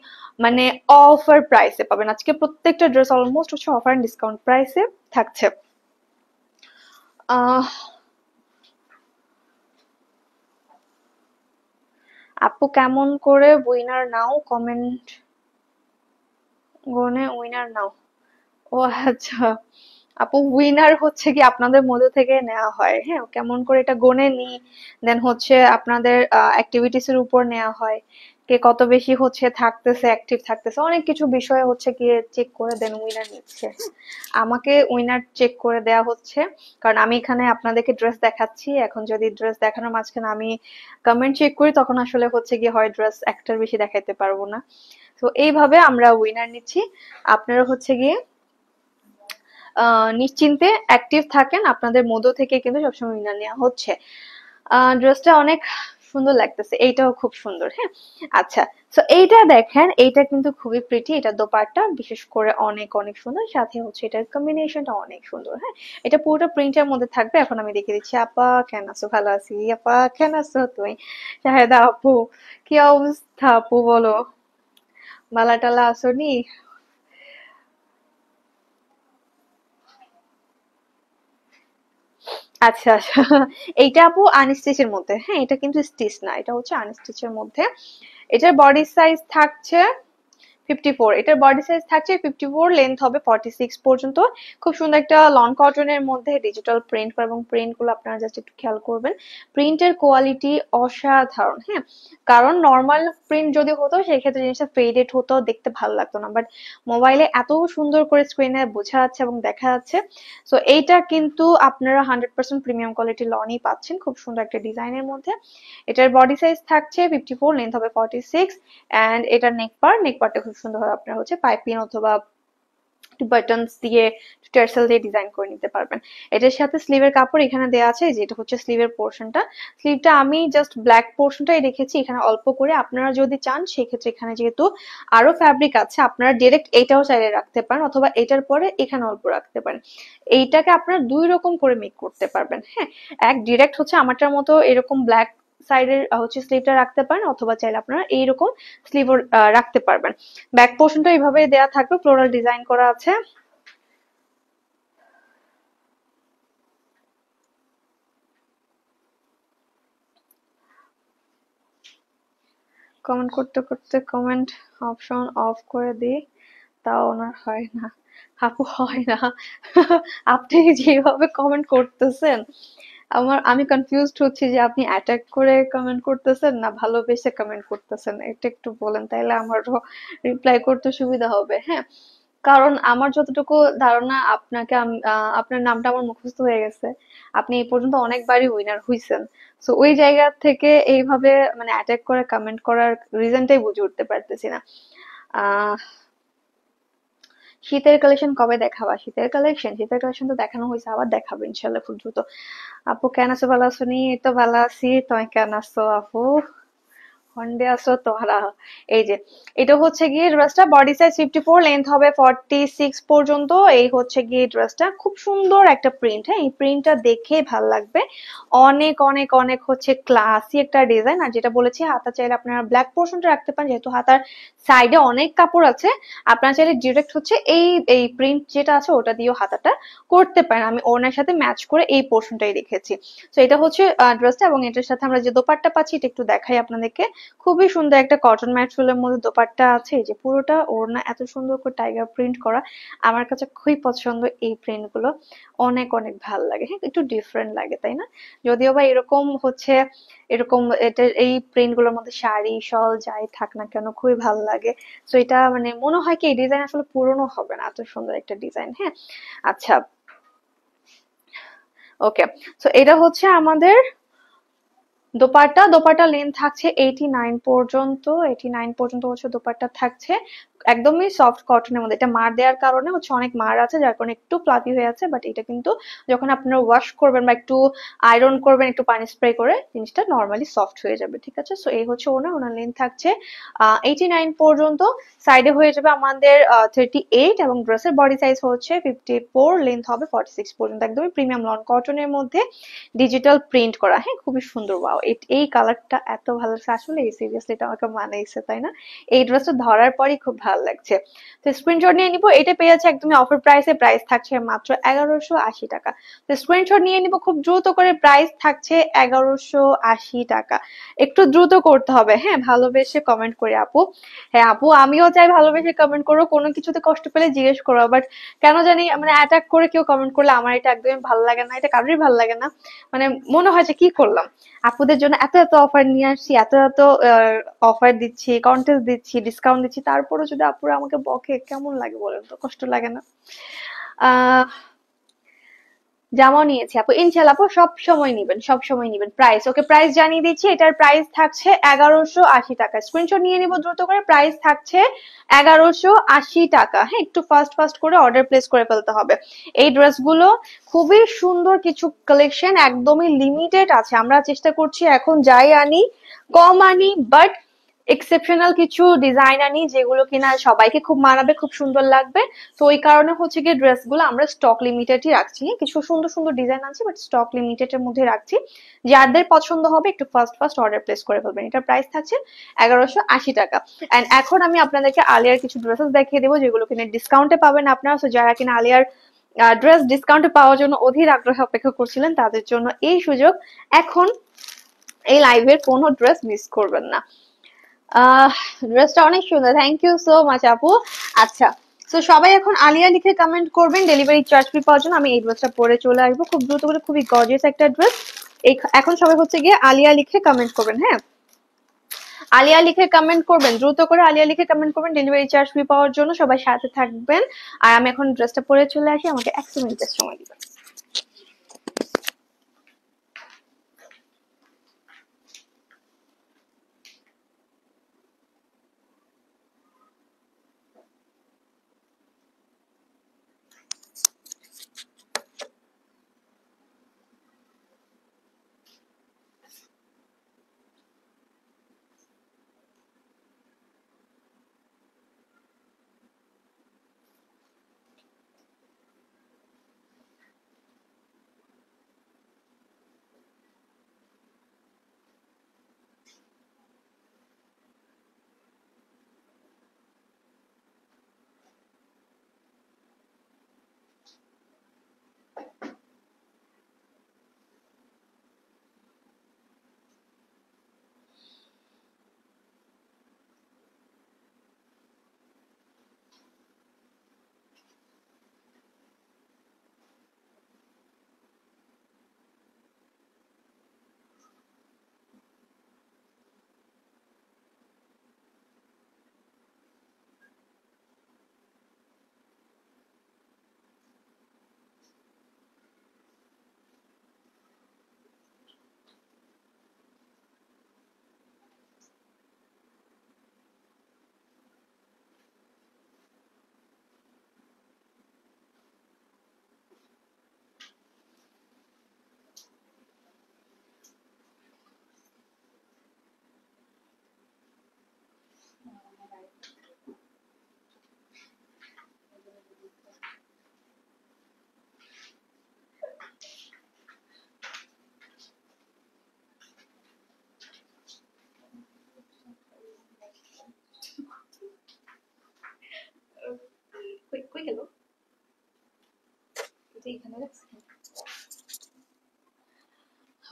মানে অফার প্রাইসে পাবেন আজকে প্রত্যেকটা ড্রেস অলমোস্ট হচ্ছে অফার অ্যান্ড ডিসকাউন্ট প্রাইসে থাকছে আহ আপু কেমন করে উইনার নাও কমেন্ট গনে উইনার নাও ও আচ্ছা আপু উইনার হচ্ছে কি আপনাদের মধ্যে থেকে নেওয়া হয় হ্যাঁ কেমন করে এটা গনে নি দেন হচ্ছে আপনাদের অ্যাক্টিভিটিস এর উপর নেওয়া হয় কে কত বেশি হচ্ছে থাকতেছে অ্যাক্টিভ থাকতেছে অনেক কিছু বিষয় হচ্ছে কি চেক করে দেন উইনার নিচ্ছে আমাকে উইনার চেক করে দেয়া হচ্ছে কারণ আমি এখানে আপনাদেরকে ড্রেস দেখাচ্ছি এখন যদি ড্রেস দেখানোর মাঝখানে আমি কমেন্ট চেক করি তখন আসলে হচ্ছে কি হয় ড্রেস একটার বেশি দেখাইতে পারবো না তো এইভাবে আমরা উইনার নিচ্ছি আপনারা হচ্ছে গিয়ে নিশ্চিন্তে অ্যাক্টিভ থাকেন আপনাদের মধ্য থেকে কিন্তু সবসময় উইনার নেওয়া হচ্ছে ড্রেসটা অনেক সুন্দর লাগতেছে এইটাও খুব সুন্দর হ্যাঁ আচ্ছা তো এইটা দেখেন এইটা কিন্তু খুবই প্রিটি এটা দোপারটা বিশেষ করে অনেক অনেক সুন্দর সাথে হচ্ছে এটার কম্বিনেশনটা অনেক সুন্দর হ্যাঁ এটা পুরোটা প্রিন্টের মধ্যে থাকবে এখন আমি দেখে দিচ্ছি আপা কেন আসো ভালো আছি আপা কেন আসো তুমি শাহেদা আপু কি অবস্থা আপু বলো মালা টালা আসনি আচ্ছা আচ্ছা এইটা আপু আনস্টিচের মধ্যে হ্যাঁ এটা কিন্তু স্টিচ না এটা হচ্ছে আনস্টিচের মধ্যে এটার বডি সাইজ থাকছে ফিফটি ফোর এটার বডি সাইজ থাকছে ফিফটি ফোর লেন্থ হবে ফর্টি সিক্স পর্যন্ত খুব সুন্দর একটা লন কটনের মধ্যে ডিজিটাল প্রিন্ট করা এবং প্রিন্টগুলো আপনারা জাস্ট একটু খেয়াল করবেন প্রিন্টের কোয়ালিটি অসাধারণ হ্যাঁ কারণ নর্মাল প্রিন্ট যদি হতো সেক্ষেত্রে জিনিসটা ফেডেড হতো দেখতে ভালো লাগতো না বাট মোবাইলে এত সুন্দর করে স্ক্রিনে বোঝা যাচ্ছে এবং দেখা যাচ্ছে সো এইটা কিন্তু আপনারা হান্ড্রেড পার্সেন্ট প্রিমিয়াম কোয়ালিটি লনই পাচ্ছেন খুব সুন্দর একটা ডিজাইনের মধ্যে এটার বডি সাইজ থাকছে ফিফটি ফোর লেন্থ হবে ফর্টি সিক্স অ্যান্ড এটার নেক পার নেক পারটা খুব সুন্দরভাবে আপনার হচ্ছে পাইপিং অথবা বাটনস দিয়ে দিয়ে ডিজাইন করে নিতে পারবেন এটার সাথে স্লিভের কাপড় এখানে দেওয়া আছে যেটা হচ্ছে স্লিভের পোর্শনটা স্লিভটা আমি জাস্ট ব্ল্যাক পোর্শনটাই রেখেছি এখানে অল্প করে আপনারা যদি চান সেক্ষেত্রে এখানে যেহেতু আরো ফ্যাব্রিক আছে আপনারা ডিরেক্ট এটাও চাইলে রাখতে পারেন অথবা এটার পরে এখানে অল্প রাখতে পারেন এইটাকে আপনারা দুই রকম করে মেক করতে পারবেন হ্যাঁ এক ডিরেক্ট হচ্ছে আমারটার মতো এরকম ব্ল্যাক সাইডের হচ্ছে স্লিভটা রাখতে পারেন অথবা চাইলে আপনারা এইরকম স্লিভ রাখতে পারবেন ব্যাক পোর্শনটা এইভাবে দেওয়া থাকবে ফ্লোরাল ডিজাইন করা আছে কমেন্ট করতে করতে কমেন্ট অপশন অফ করে দিই তাও ওনার হয় না আপু হয় না আপনি যেভাবে কমেন্ট করতেছেন আমার আমি কনফিউজড হচ্ছি যে আপনি অ্যাটাক করে কমেন্ট করতেছেন না ভালোবেসে কমেন্ট করতেছেন এটা একটু বলেন তাইলে আমার রিপ্লাই করতে সুবিধা হবে হ্যাঁ কারণ আমার যতটুকু ধারণা আপনাকে আপনার নামটা আমার মুখস্থ হয়ে গেছে আপনি এই পর্যন্ত অনেকবারই উইনার হইছেন সো ওই জায়গা থেকে এইভাবে মানে অ্যাটাক করে কমেন্ট করার রিজনটাই বুঝে উঠতে পারতেছি না আহ শীতের কালেকশন কবে দেখাবা শীতের কালেকশন শীতের কালেকশন তো দেখানো হয়েছে আবার দেখাবো ইনশাল্লাহ খুব দ্রুত আপু কেন আছো ভালো আছো নি তো ভালো আছি তোমায় কেন আছো আপু হন্ডে আসো তোহারা এই যে এটা হচ্ছে গিয়ে ড্রেসটা body size fifty four length হবে ফর্টি সিক্স পর্যন্ত এই হচ্ছে গিয়ে ড্রেসটা খুব সুন্দর একটা প্রিন্ট হ্যাঁ এই প্রিন্টটা দেখে ভাল লাগবে অনেক অনেক অনেক হচ্ছে ক্লাসি একটা ডিজাইন আর যেটা বলেছি হাতা চাইলে আপনারা ব্ল্যাক পোর্শনটা রাখতে পারেন যেহেতু হাতার সাইডে অনেক কাপড় আছে আপনারা চাইলে ডিরেক্ট হচ্ছে এই এই প্রিন্ট যেটা আছে ওটা দিয়েও হাতাটা করতে পারেন আমি ওনার সাথে ম্যাচ করে এই পোর্শনটাই রেখেছি তো এটা হচ্ছে ড্রেসটা এবং এটার সাথে আমরা যে দোপাট্টা পাচ্ছি এটা একটু দেখাই আপনাদেরকে খুবই সুন্দর একটা কটন ম্যাচ ফুলের মধ্যে দোপাট্টা আছে যে পুরোটা ওড়না এত সুন্দর করে টাইগার প্রিন্ট করা আমার কাছে খুবই পছন্দ এই প্রিন্টগুলো অনেক অনেক ভালো লাগে হ্যাঁ একটু ডিফারেন্ট লাগে তাই না যদিও বা এরকম হচ্ছে এরকম এটা এই প্রিন্টগুলোর মধ্যে শাড়ি শল যাই থাক না কেন খুবই ভালো লাগে তো এটা মানে মনে হয় কি এই ডিজাইন আসলে পুরনো হবে না এত সুন্দর একটা ডিজাইন হ্যাঁ আচ্ছা ওকে তো এটা হচ্ছে আমাদের দোপাট্টা দোপাট্টা লেন থাকছে এইটি নাইন পর্যন্ত এইটি নাইন পর্যন্ত হচ্ছে দোপাট্টা থাকছে একদমই সফট কটনের মধ্যে এটা মার দেওয়ার কারণে হচ্ছে অনেক মার আছে যার কারণে একটু ফ্লাফি হয়ে আছে বাট এটা কিন্তু যখন আপনারা ওয়াশ করবেন বা একটু আয়রন করবেন একটু পানি স্প্রে করে জিনিসটা নর্মালি সফট হয়ে যাবে ঠিক আছে সো এই হচ্ছে ওনার ওনার লেন্থ থাকছে এইটি নাইন পর্যন্ত সাইডে হয়ে যাবে আমাদের থার্টি এইট এবং ড্রেসের বডি সাইজ হচ্ছে ফিফটি ফোর লেন্থ হবে ফর্টি সিক্স পর্যন্ত একদমই প্রিমিয়াম লন কটনের মধ্যে ডিজিটাল প্রিন্ট করা হ্যাঁ খুবই সুন্দর ওয়াও এই কালারটা এত ভালো আসলে এই সিরিয়াসলি এটা আমাকে মানাইছে তাই না এই ড্রেসটা ধরার পরই খুব ভালো ভালো লাগছে তো স্ক্রিনশট নিয়ে নিবো এটা পেয়ে যাচ্ছে একদমই অফার প্রাইসে প্রাইস থাকছে মাত্র এগারোশো আশি টাকা তো স্ক্রিনশট নিয়ে নিবো খুব দ্রুত করে প্রাইস থাকছে এগারোশো আশি টাকা একটু দ্রুত করতে হবে হ্যাঁ ভালোবেসে কমেন্ট করে আপু হ্যাঁ আপু আমিও চাই ভালোবেসে কমেন্ট করো কোনো কিছুতে কষ্ট পেলে জিজ্ঞেস করো বাট কেন জানি মানে অ্যাটাক করে কেউ কমেন্ট করলে আমার এটা একদমই ভালো লাগে না এটা কারোরই ভালো লাগে না মানে মনে হয় যে কি করলাম আপুদের জন্য এত এত অফার নিয়ে আসছি এত এত অফার দিচ্ছি কন্টেস্ট দিচ্ছি ডিসকাউন্ট দিচ্ছি তারপরও যদি যদি আপুরা আমাকে বকে কেমন লাগে বলেন তো কষ্ট লাগে না জামাও নিয়েছি আপু ইনশাল্লাহ আপু সব সময় নিবেন সব সময় নিবেন প্রাইস ওকে প্রাইস জানিয়ে দিচ্ছি এটার প্রাইস থাকছে এগারোশো আশি টাকা স্ক্রিনশট নিয়ে নিব দ্রুত করে প্রাইস থাকছে এগারোশো আশি টাকা হ্যাঁ একটু ফাস্ট ফাস্ট করে অর্ডার প্লেস করে ফেলতে হবে এই ড্রেসগুলো খুবই সুন্দর কিছু কালেকশন একদমই লিমিটেড আছে আমরা চেষ্টা করছি এখন যাই আনি কম আনি বাট এক্সেপশনাল কিছু ডিজাইন আনি যেগুলো কিনা সবাইকে খুব মানাবে খুব সুন্দর লাগবে তো ওই কারণে হচ্ছে গিয়ে ড্রেসগুলো আমরা স্টক লিমিটেডই রাখছি কিছু সুন্দর সুন্দর ডিজাইন আছে বাট স্টক লিমিটেডের মধ্যে রাখছি যাদের পছন্দ হবে একটু ফার্স্ট ফার্স্ট অর্ডার প্লেস করে ফেলবেন এটার প্রাইস থাকছে এগারোশো আশি টাকা অ্যান্ড এখন আমি আপনাদেরকে আলিয়ার কিছু ড্রেসেস দেখিয়ে দেবো যেগুলো কিনা ডিসকাউন্টে পাবেন আপনারা যারা কিনা আলিয়ার ড্রেস ডিসকাউন্টে পাওয়ার জন্য অধীর আগ্রহ অপেক্ষা করছিলেন তাদের জন্য এই সুযোগ এখন এই লাইভের কোনো ড্রেস মিস করবেন না ড্রেসটা অনেক সুন্দর থ্যাংক ইউ সো মাচ আপু আচ্ছা তো সবাই এখন আলিয়া লিখে কমেন্ট করবেন ডেলিভারি চার্জ ফ্রি পাওয়ার জন্য আমি এই ড্রেসটা পরে চলে আসবো খুব দ্রুত করে খুবই গর্জিয়াস একটা ড্রেস এখন সবাই হচ্ছে গিয়ে আলিয়া লিখে কমেন্ট করবেন হ্যাঁ আলিয়া লিখে কমেন্ট করবেন দ্রুত করে আলিয়া লিখে কমেন্ট করবেন ডেলিভারি চার্জ ফ্রি পাওয়ার জন্য সবাই সাথে থাকবেন আর আমি এখন ড্রেসটা পরে চলে আসি আমাকে একশো মিনিটের সময় দিবেন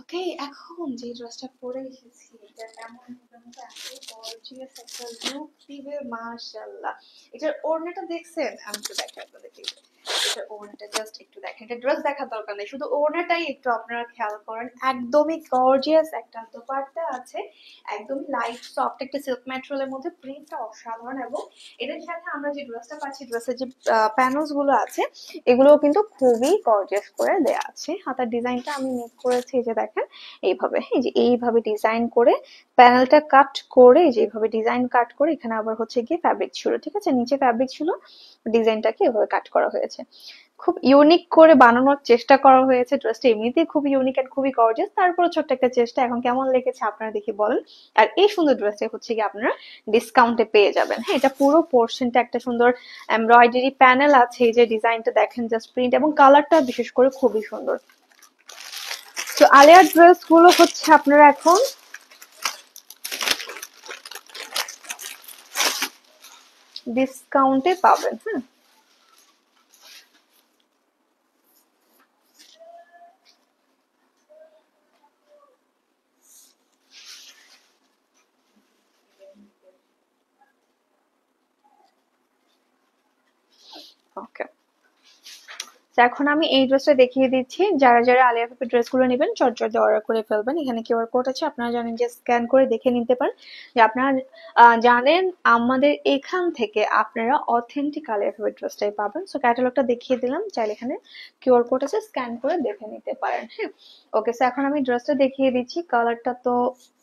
ওকে এখন যে ড্রেসটা পরে এসেছি এটা কেমন গর্জিয়াস একটা লুক দিবে এটার ওড়নাটা দেখছেন আমি তো দেখাই এটা ওড়নাটা জাস্ট একটু দেখেন এটা ড্রেস দেখার দরকার নেই শুধু একটু আপনারা খেয়াল করেন একদমই গর্জিয়াস একটা দোপাট্টা আছে একদম লাইট সফট একটা সিল্ক ম্যাটেরিয়ালের মধ্যে প্রিন্টটা অসাধারণ এবং এদের সাথে আমরা যে ড্রেসটা পাচ্ছি ড্রেসের যে প্যানেলসগুলো আছে এগুলোও কিন্তু খুবই গর্জিয়াস করে দেয়া আছে হাতার ডিজাইনটা আমি মেক করেছি যে দেখেন এইভাবে এই যে এইভাবে ডিজাইন করে প্যানেলটা কাট করে যেভাবে ডিজাইন কাট করে এখানে আবার হচ্ছে গিয়ে ফ্যাব্রিক ছিল ঠিক আছে নিচে ফ্যাব্রিক ছিল ডিজাইনটাকে এভাবে কাট করা হয়েছে খুব ইউনিক করে বানানোর চেষ্টা করা হয়েছে ড্রেসটা এমনিতেই খুব ইউনিক অ্যান্ড খুবই গর্জিয়াস তারপর ছোট্ট একটা চেষ্টা এখন কেমন লেগেছে আপনারা দেখি বলেন আর এই সুন্দর ড্রেসটা হচ্ছে কি আপনারা ডিসকাউন্টে পেয়ে যাবেন হ্যাঁ এটা পুরো পোর্শনটা একটা সুন্দর এমব্রয়ডারি প্যানেল আছে এই যে ডিজাইনটা দেখেন জাস্ট প্রিন্ট এবং কালারটা বিশেষ করে খুবই সুন্দর তো আলিয়ার ড্রেস গুলো হচ্ছে আপনারা এখন ডিসকাউন্টে পাবেন হ্যাঁ এখন আমি এই ড্রেসটা দেখিয়ে দিচ্ছি যারা যারা আলিয়া পেপে ড্রেসগুলো নেবেন চট চটচট অর্ডার করে ফেলবেন এখানে কিউআর কোড আছে আপনারা জানেন যে স্ক্যান করে দেখে নিতে পারেন যে আপনারা জানেন আমাদের এখান থেকে আপনারা অথেন্টিক আলিয়া পেপে ড্রেসটাই পাবেন সো ক্যাটালগটা দেখিয়ে দিলাম চাইলে এখানে কিউআর কোড আছে স্ক্যান করে দেখে নিতে পারেন হ্যাঁ ওকে সো এখন আমি ড্রেসটা দেখিয়ে দিচ্ছি কালারটা তো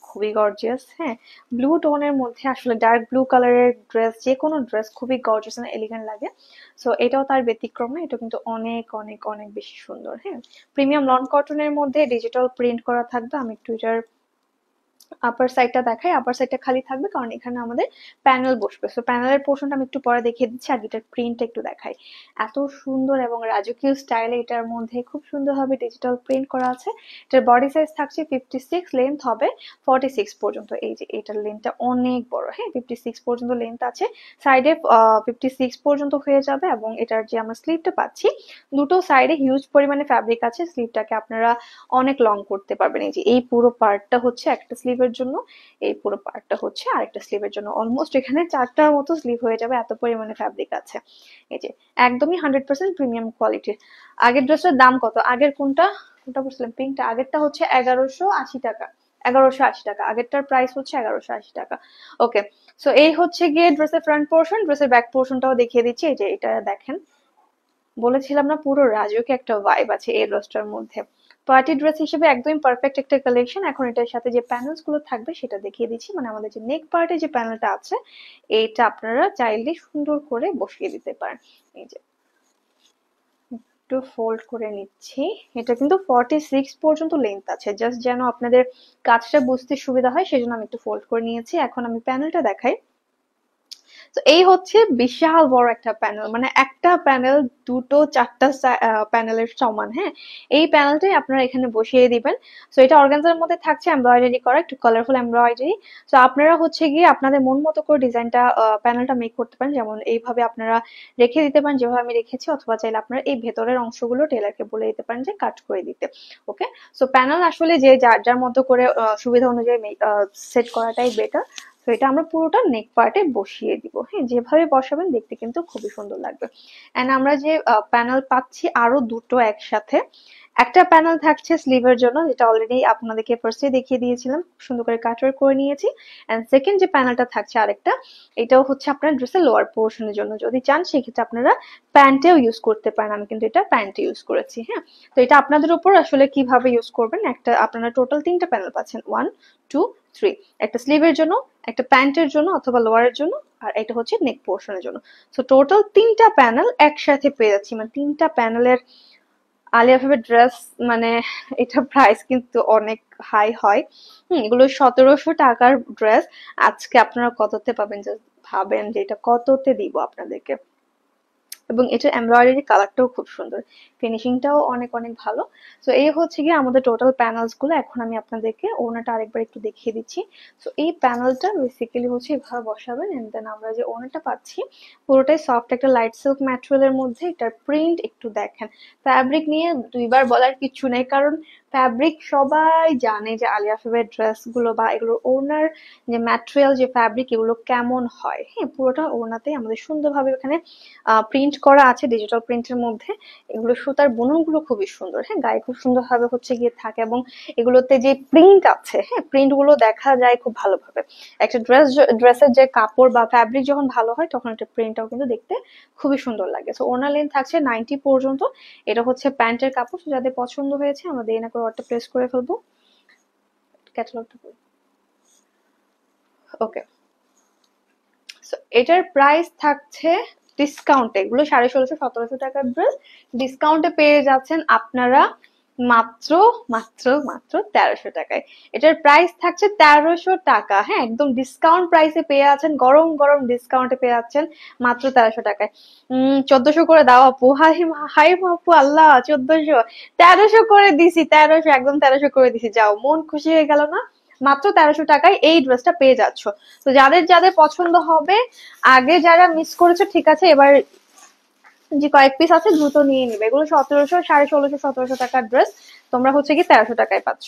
খুবই গর্জিয়াস হ্যাঁ ব্লু টোনের মধ্যে আসলে ডার্ক ব্লু কালারের ড্রেস যে কোনো ড্রেস খুবই গর্জিয়াস না এলিগেন্ট লাগে সো এটাও তার ব্যতিক্রম না এটা কিন্তু অনেক অনেক অনেক বেশি সুন্দর হ্যাঁ প্রিমিয়াম লন কটনের মধ্যে ডিজিটাল প্রিন্ট করা থাকবে আমি টুইটার আপার সাইডটা দেখাই আপার সাইডটা খালি থাকবে কারণ এখানে আমাদের প্যানেল বসবে সো প্যানেলের পোর্শনটা আমি একটু পরে দেখিয়ে দিচ্ছি আর এটার প্রিন্টটা একটু দেখাই এত সুন্দর এবং রাজকীয় স্টাইলে এটার মধ্যে খুব সুন্দরভাবে ডিজিটাল প্রিন্ট করা আছে এটার বডি সাইজ থাকছে ফিফটি সিক্স লেন্থ হবে ফর্টি সিক্স পর্যন্ত এই যে এটার লেন্থটা অনেক বড় হ্যাঁ ফিফটি সিক্স পর্যন্ত লেন্থ আছে সাইডে ফিফটি সিক্স পর্যন্ত হয়ে যাবে এবং এটার যে আমরা স্লিপটা পাচ্ছি দুটো সাইডে হিউজ পরিমাণে ফ্যাব্রিক আছে স্লিপটাকে আপনারা অনেক লং করতে পারবেন এই যে এই পুরো পার্টটা হচ্ছে একটা স্লিভের স্লিভের জন্য এই পুরো পার্টটা হচ্ছে আরেকটা স্লিভের জন্য অলমোস্ট এখানে চারটার মতো স্লিভ হয়ে যাবে এত পরিমাণে ফ্যাব্রিক আছে এই যে একদমই হান্ড্রেড পার্সেন্ট প্রিমিয়াম কোয়ালিটির আগের ড্রেসটার দাম কত আগের কোনটা কোনটা বলছিলাম পিঙ্কটা আগেরটা হচ্ছে এগারোশো আশি টাকা এগারোশো আশি টাকা আগেরটার প্রাইস হচ্ছে এগারোশো আশি টাকা ওকে সো এই হচ্ছে গিয়ে ড্রেসের ফ্রন্ট পোর্শন ড্রেসের ব্যাক পোর্শনটাও দেখিয়ে দিচ্ছি এই যে এটা দেখেন বলেছিলাম না পুরো রাজকীয় একটা ভাইব আছে এই ড্রেসটার মধ্যে পার্টি ড্রেস হিসেবে একদম পারফেক্ট একটা কালেকশন এখন এটার সাথে যে প্যানেলস গুলো থাকবে সেটা দেখিয়ে দিচ্ছি মানে আমাদের যে নেক পার্টে যে প্যানেলটা আছে এটা আপনারা চাইলে সুন্দর করে বসিয়ে দিতে পারেন এই যে একটু ফোল্ড করে নিচ্ছি এটা কিন্তু ফর্টি সিক্স পর্যন্ত লেন্থ আছে জাস্ট যেন আপনাদের কাজটা বুঝতে সুবিধা হয় সেজন্য আমি একটু ফোল্ড করে নিয়েছি এখন আমি প্যানেলটা দেখাই তো এই হচ্ছে বিশাল বড় একটা প্যানেল মানে একটা প্যানেল দুটো চারটা প্যানেলের সমান হ্যাঁ এই প্যানেলটাই আপনারা এখানে বসিয়ে দিবেন সো এটা অর্গানজার মধ্যে থাকছে এমব্রয়ডারি করা একটু কালারফুল এমব্রয়ডারি সো আপনারা হচ্ছে গিয়ে আপনাদের মন মতো করে ডিজাইনটা প্যানেলটা মেক করতে পারেন যেমন এইভাবে আপনারা রেখে দিতে পারেন যেভাবে আমি রেখেছি অথবা চাইলে আপনারা এই ভেতরের অংশগুলো টেলারকে বলে দিতে পারেন যে কাট করে দিতে ওকে সো প্যানেল আসলে যে যার যার মতো করে সুবিধা অনুযায়ী সেট করাটাই বেটার তো এটা আমরা পুরোটা নেক পার্টে বসিয়ে দিব হ্যাঁ যেভাবে বসাবেন দেখতে কিন্তু খুবই সুন্দর লাগবে অ্যান্ড আমরা যে প্যানেল পাচ্ছি আরো দুটো একসাথে একটা প্যানেল থাকছে স্লিভের জন্য যেটা অলরেডি আপনাদেরকে ফার্স্টে দেখিয়ে দিয়েছিলাম সুন্দর করে কাটওয়ার করে নিয়েছি অ্যান্ড সেকেন্ড যে প্যানেলটা থাকছে আরেকটা এটাও হচ্ছে আপনার ড্রেসের লোয়ার পোর্শনের জন্য যদি চান সেক্ষেত্রে আপনারা প্যান্টেও ইউজ করতে পারেন আমি কিন্তু এটা প্যান্টে ইউজ করেছি হ্যাঁ তো এটা আপনাদের উপর আসলে কিভাবে ইউজ করবেন একটা আপনারা টোটাল তিনটা প্যানেল পাচ্ছেন ওয়ান টু থ্রি একটা স্লিভের জন্য একটা প্যান্টের জন্য অথবা লোয়ারের জন্য আর এটা হচ্ছে নেক পোর্শনের জন্য সো টোটাল তিনটা প্যানেল একসাথে পেয়ে যাচ্ছি মানে তিনটা প্যানেলের আলিয়া ভাবে ড্রেস মানে এটা প্রাইস কিন্তু অনেক হাই হয় হম এগুলো সতেরোশো টাকার ড্রেস আজকে আপনারা কততে পাবেন জাস্ট ভাবেন যে এটা কততে দিব আপনাদেরকে এবং এটা এমব্রয়ডারি কালারটাও খুব সুন্দর ফিনিশিংটাও অনেক অনেক ভালো সো এই হচ্ছে গিয়ে আমাদের টোটাল প্যানেলসগুলো এখন আমি আপনাদেরকে ওনাটা আরেকবার একটু দেখিয়ে দিচ্ছি সো এই প্যানেলটা বেসিক্যালি হচ্ছে এভাবে বসাবেন অ্যান্ড দেন আমরা যে ওনাটা পাচ্ছি পুরোটাই সফট একটা লাইট সিল্ক ম্যাটেরিয়ালের মধ্যে এটার প্রিন্ট একটু দেখেন ফ্যাব্রিক নিয়ে দুইবার বলার কিছু নেই কারণ ফ্যাব্রিক সবাই জানে যে আলিয়া ফেবের ড্রেসগুলো বা এগুলোর ওড়নার যে ম্যাটেরিয়াল যে ফ্যাব্রিক এগুলো কেমন হয় হ্যাঁ পুরোটা ওড়নাতে আমাদের সুন্দরভাবে ওখানে প্রিন্ট করা আছে ডিজিটাল প্রিন্টের মধ্যে এগুলো সুতার বুননগুলো খুবই সুন্দর হ্যাঁ গায়ে খুব সুন্দরভাবে হচ্ছে গিয়ে থাকে এবং এগুলোতে যে প্রিন্ট আছে হ্যাঁ প্রিন্টগুলো দেখা যায় খুব ভালোভাবে একটা ড্রেস ড্রেসের যে কাপড় বা ফ্যাব্রিক যখন ভালো হয় তখন একটা প্রিন্টটাও কিন্তু দেখতে খুবই সুন্দর লাগে সো ওনার লেন থাকছে নাইনটি পর্যন্ত এটা হচ্ছে প্যান্টের কাপড় যাদের পছন্দ হয়েছে আমাদের এনাকে ওয়ার্ডটা প্রেস করে ফেলবো ক্যাটালগটা পড়ি ওকে সো এটার প্রাইস থাকছে ডিসকাউন্টে এগুলো সাড়ে ষোলোশো সতেরোশো টাকার ড্রেস ডিসকাউন্টে পেয়ে যাচ্ছেন আপনারা মাত্র মাত্র মাত্র তেরোশো টাকায় এটার প্রাইস থাকছে তেরোশো টাকা হ্যাঁ একদম ডিসকাউন্ট প্রাইসে পেয়ে আছেন গরম গরম ডিসকাউন্টে পেয়ে যাচ্ছেন মাত্র তেরোশো টাকায় উম চোদ্দশো করে দাও আপু হাই হাই আপু আল্লাহ চোদ্দশো তেরোশো করে দিছি তেরোশো একদম তেরোশো করে দিছি যাও মন খুশি হয়ে গেল না মাত্র তেরোশো টাকায় এই ড্রেসটা পেয়ে যাচ্ছ তো যাদের যাদের পছন্দ হবে আগে যারা মিস করেছো ঠিক আছে এবার যে কয়েক পিস আছে দ্রুত নিয়ে নেবে এগুলো সতেরোশো সাড়ে ষোলোশো সতেরোশো টাকার ড্রেস তোমরা হচ্ছে কি তেরোশো টাকায় পাচ্ছ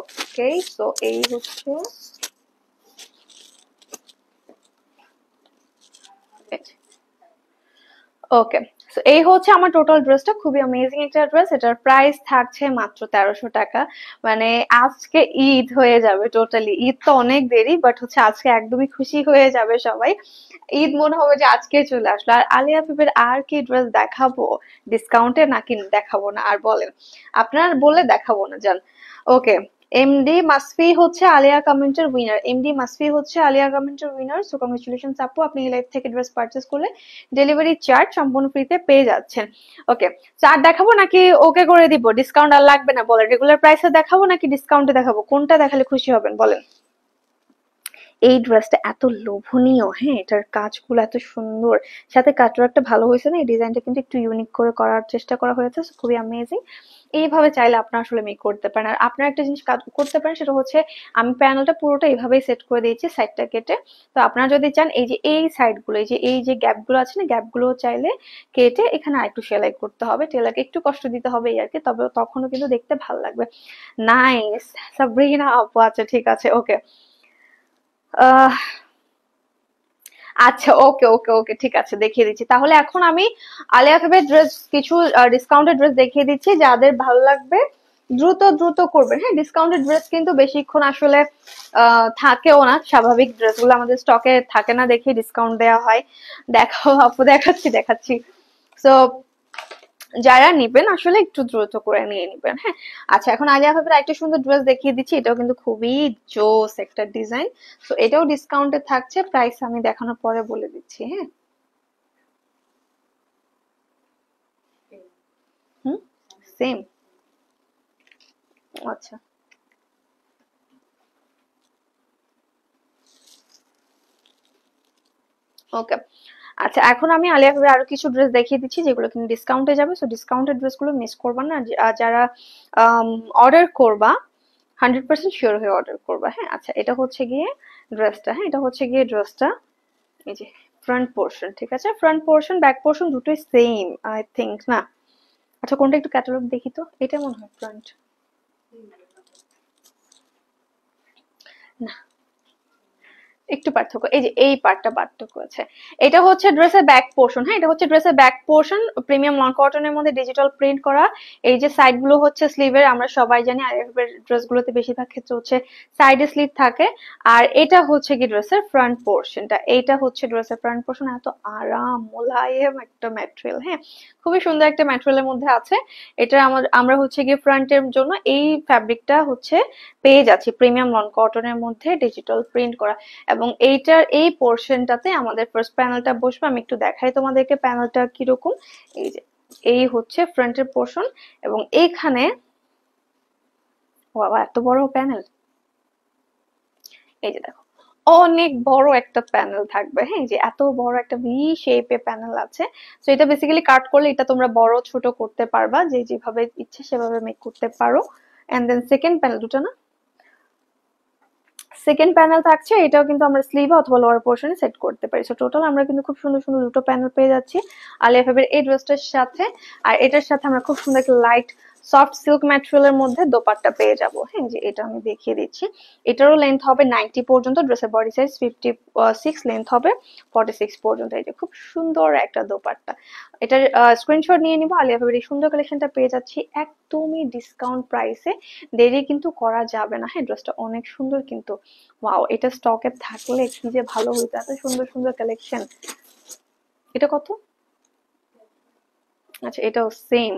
ওকে সো এই হচ্ছে ওকে এই হচ্ছে আমার টোটাল ড্রেসটা খুবই অ্যামেজিং একটা ড্রেস এটার প্রাইস থাকছে মাত্র তেরোশো টাকা মানে আজকে ঈদ হয়ে যাবে টোটালি ঈদ তো অনেক দেরি বাট হচ্ছে আজকে একদমই খুশি হয়ে যাবে সবাই ঈদ মনে হবে যে আজকে চলে আসলো আর আলিয়া পিপের আর কি ড্রেস দেখাবো ডিসকাউন্টে নাকি দেখাবো না আর বলেন আপনার বলে দেখাবো না যান ওকে এমডি মাসফি হচ্ছে আলিয়া কমেন্টের উইনার এমডি মাসফি হচ্ছে আলিয়া কমেন্টের উইনার সো কংগ্রেচুলেশন আপু আপনি এই লাইভ থেকে ড্রেস পারচেস করলে ডেলিভারি চার্জ সম্পূর্ণ ফ্রিতে পেয়ে যাচ্ছেন ওকে চার দেখাবো নাকি ওকে করে দিব ডিসকাউন্ট আর লাগবে না বলেন রেগুলার প্রাইসে দেখাবো নাকি ডিসকাউন্টে দেখাবো কোনটা দেখালে খুশি হবেন বলেন এই ড্রেসটা এত লোভনীয় হ্যাঁ এটার কাজগুলো এত সুন্দর সাথে কাটওয়ার্কটা ভালো হয়েছে না এই ডিজাইনটা কিন্তু একটু ইউনিক করে করার চেষ্টা করা হয়েছে খুবই অ্যামেজিং এইভাবে চাইলে আপনার আসলে মেক করতে পারেন আর আপনার একটা জিনিস কাজ করতে পারেন সেটা হচ্ছে আমি প্যানেলটা পুরোটা এইভাবেই সেট করে দিয়েছি সাইডটা কেটে তো আপনারা যদি চান এই যে এই সাইডগুলো এই যে এই যে গ্যাপগুলো আছে না গ্যাপগুলো চাইলে কেটে এখানে আর একটু সেলাই করতে হবে টেলাকে একটু কষ্ট দিতে হবে এই আর কি তবে তখনও কিন্তু দেখতে ভালো লাগবে নাইস সাবরিনা আপু আচ্ছা ঠিক আছে ওকে আচ্ছা ওকে ওকে ওকে ঠিক আছে দেখিয়ে দিচ্ছি তাহলে এখন আমি আলিয়া কাপের ড্রেস কিছু ডিসকাউন্টেড ড্রেস দেখিয়ে দিচ্ছি যাদের ভালো লাগবে দ্রুত দ্রুত করবেন হ্যাঁ ডিসকাউন্টেড ড্রেস কিন্তু বেশিক্ষণ আসলে থাকেও না স্বাভাবিক ড্রেসগুলো আমাদের স্টকে থাকে না দেখে ডিসকাউন্ট দেওয়া হয় দেখাও আপু দেখাচ্ছি দেখাচ্ছি তো যারা নেবেন আসলে একটু দ্রুত করে নিয়ে নেবেন হ্যাঁ আচ্ছা এখন আলিয়া ভাবের একটা সুন্দর ড্রেস দেখিয়ে দিচ্ছি এটাও কিন্তু খুবই জোস একটা ডিজাইন তো এটাও ডিসকাউন্টে থাকছে প্রাইস আমি দেখানোর পরে বলে দিচ্ছি হ্যাঁ সেম আচ্ছা ওকে আচ্ছা এখন আমি আলিয়া ভাবে আরো কিছু ড্রেস দেখিয়ে দিচ্ছি যেগুলো কিন্তু ডিসকাউন্টে যাবে সো ডিসকাউন্টের ড্রেসগুলো মিস করবা না যারা অর্ডার করবা হান্ড্রেড পার্সেন্ট শিওর হয়ে অর্ডার করবা হ্যাঁ আচ্ছা এটা হচ্ছে গিয়ে ড্রেসটা হ্যাঁ এটা হচ্ছে গিয়ে ড্রেসটা এই যে ফ্রন্ট পোর্শন ঠিক আছে ফ্রন্ট পোর্শন ব্যাক পোর্শন দুটোই সেম আই থিঙ্ক না আচ্ছা কোনটা একটু ক্যাটালগ দেখি তো এটা মনে হয় ফ্রন্ট না একটু পার্থক্য এই যে এই পার্টটা পার্থক্য আছে এটা হচ্ছে ড্রেসের ব্যাক পোর্শন হ্যাঁ এটা হচ্ছে ড্রেসের ব্যাক পোর্শন প্রিমিয়াম লং কটনের মধ্যে ডিজিটাল প্রিন্ট করা এই যে সাইড গুলো হচ্ছে স্লিভের আমরা সবাই জানি আর ড্রেস গুলোতে বেশিরভাগ ক্ষেত্রে হচ্ছে সাইড স্লিভ থাকে আর এটা হচ্ছে কি ড্রেসের ফ্রন্ট পোর্শনটা এইটা হচ্ছে ড্রেসের ফ্রন্ট পোর্শন এত আরাম মোলায়েম একটা ম্যাটেরিয়াল হ্যাঁ খুবই সুন্দর একটা ম্যাটেরিয়ালের মধ্যে আছে এটা আমরা হচ্ছে গিয়ে ফ্রন্টের জন্য এই ফ্যাব্রিকটা হচ্ছে পেয়ে যাচ্ছি প্রিমিয়াম লং কটনের মধ্যে ডিজিটাল প্রিন্ট করা এবং এবং এইটার এই পোর্শনটাতে আমাদের ফার্স্ট প্যানেলটা বসবে আমি একটু দেখাই তোমাদেরকে প্যানেলটা কিরকম এই যে এই হচ্ছে ফ্রন্টের পোর্শন এবং এখানে বাবা এত বড় প্যানেল এই যে দেখো অনেক বড় একটা প্যানেল থাকবে হ্যাঁ যে এত বড় একটা ভি শেপে প্যানেল আছে তো এটা বেসিক্যালি কাট করলে এটা তোমরা বড় ছোট করতে পারবা যে যেভাবে ইচ্ছে সেভাবে মেক করতে পারো এন্ড দেন সেকেন্ড প্যানেল দুটো না সেকেন্ড প্যানেল থাকছে এটাও কিন্তু আমরা স্লিভ অথবা লোয়ার পোর্শনে সেট করতে পারি সো টোটাল আমরা কিন্তু খুব সুন্দর সুন্দর দুটো প্যানেল পেয়ে যাচ্ছি আলিয়া ফেবের এই ড্রেসটার সাথে আর এটার সাথে আমরা খুব সুন্দর একটা লাইট সফট সিল্ক ম্যাটেরিয়ালের মধ্যে দোপাট্টা পেয়ে যাব হ্যাঁ যে এটা আমি দেখিয়ে দিচ্ছি এটারও লেন্থ হবে নাইনটি পর্যন্ত ড্রেসের body size fifty six length হবে ফর্টি সিক্স পর্যন্ত এই যে খুব সুন্দর একটা দোপাট্টা এটার স্ক্রিনশট নিয়ে নিবো আলিয়া ভাবের এই সুন্দর কালেকশনটা পেয়ে যাচ্ছি একদমই ডিসকাউন্ট প্রাইসে দেরি কিন্তু করা যাবে না হ্যাঁ ড্রেসটা অনেক সুন্দর কিন্তু ওয়াও এটা স্টকে থাকলে কি যে ভালো হইতো এত সুন্দর সুন্দর কালেকশন এটা কত আচ্ছা এটাও সেম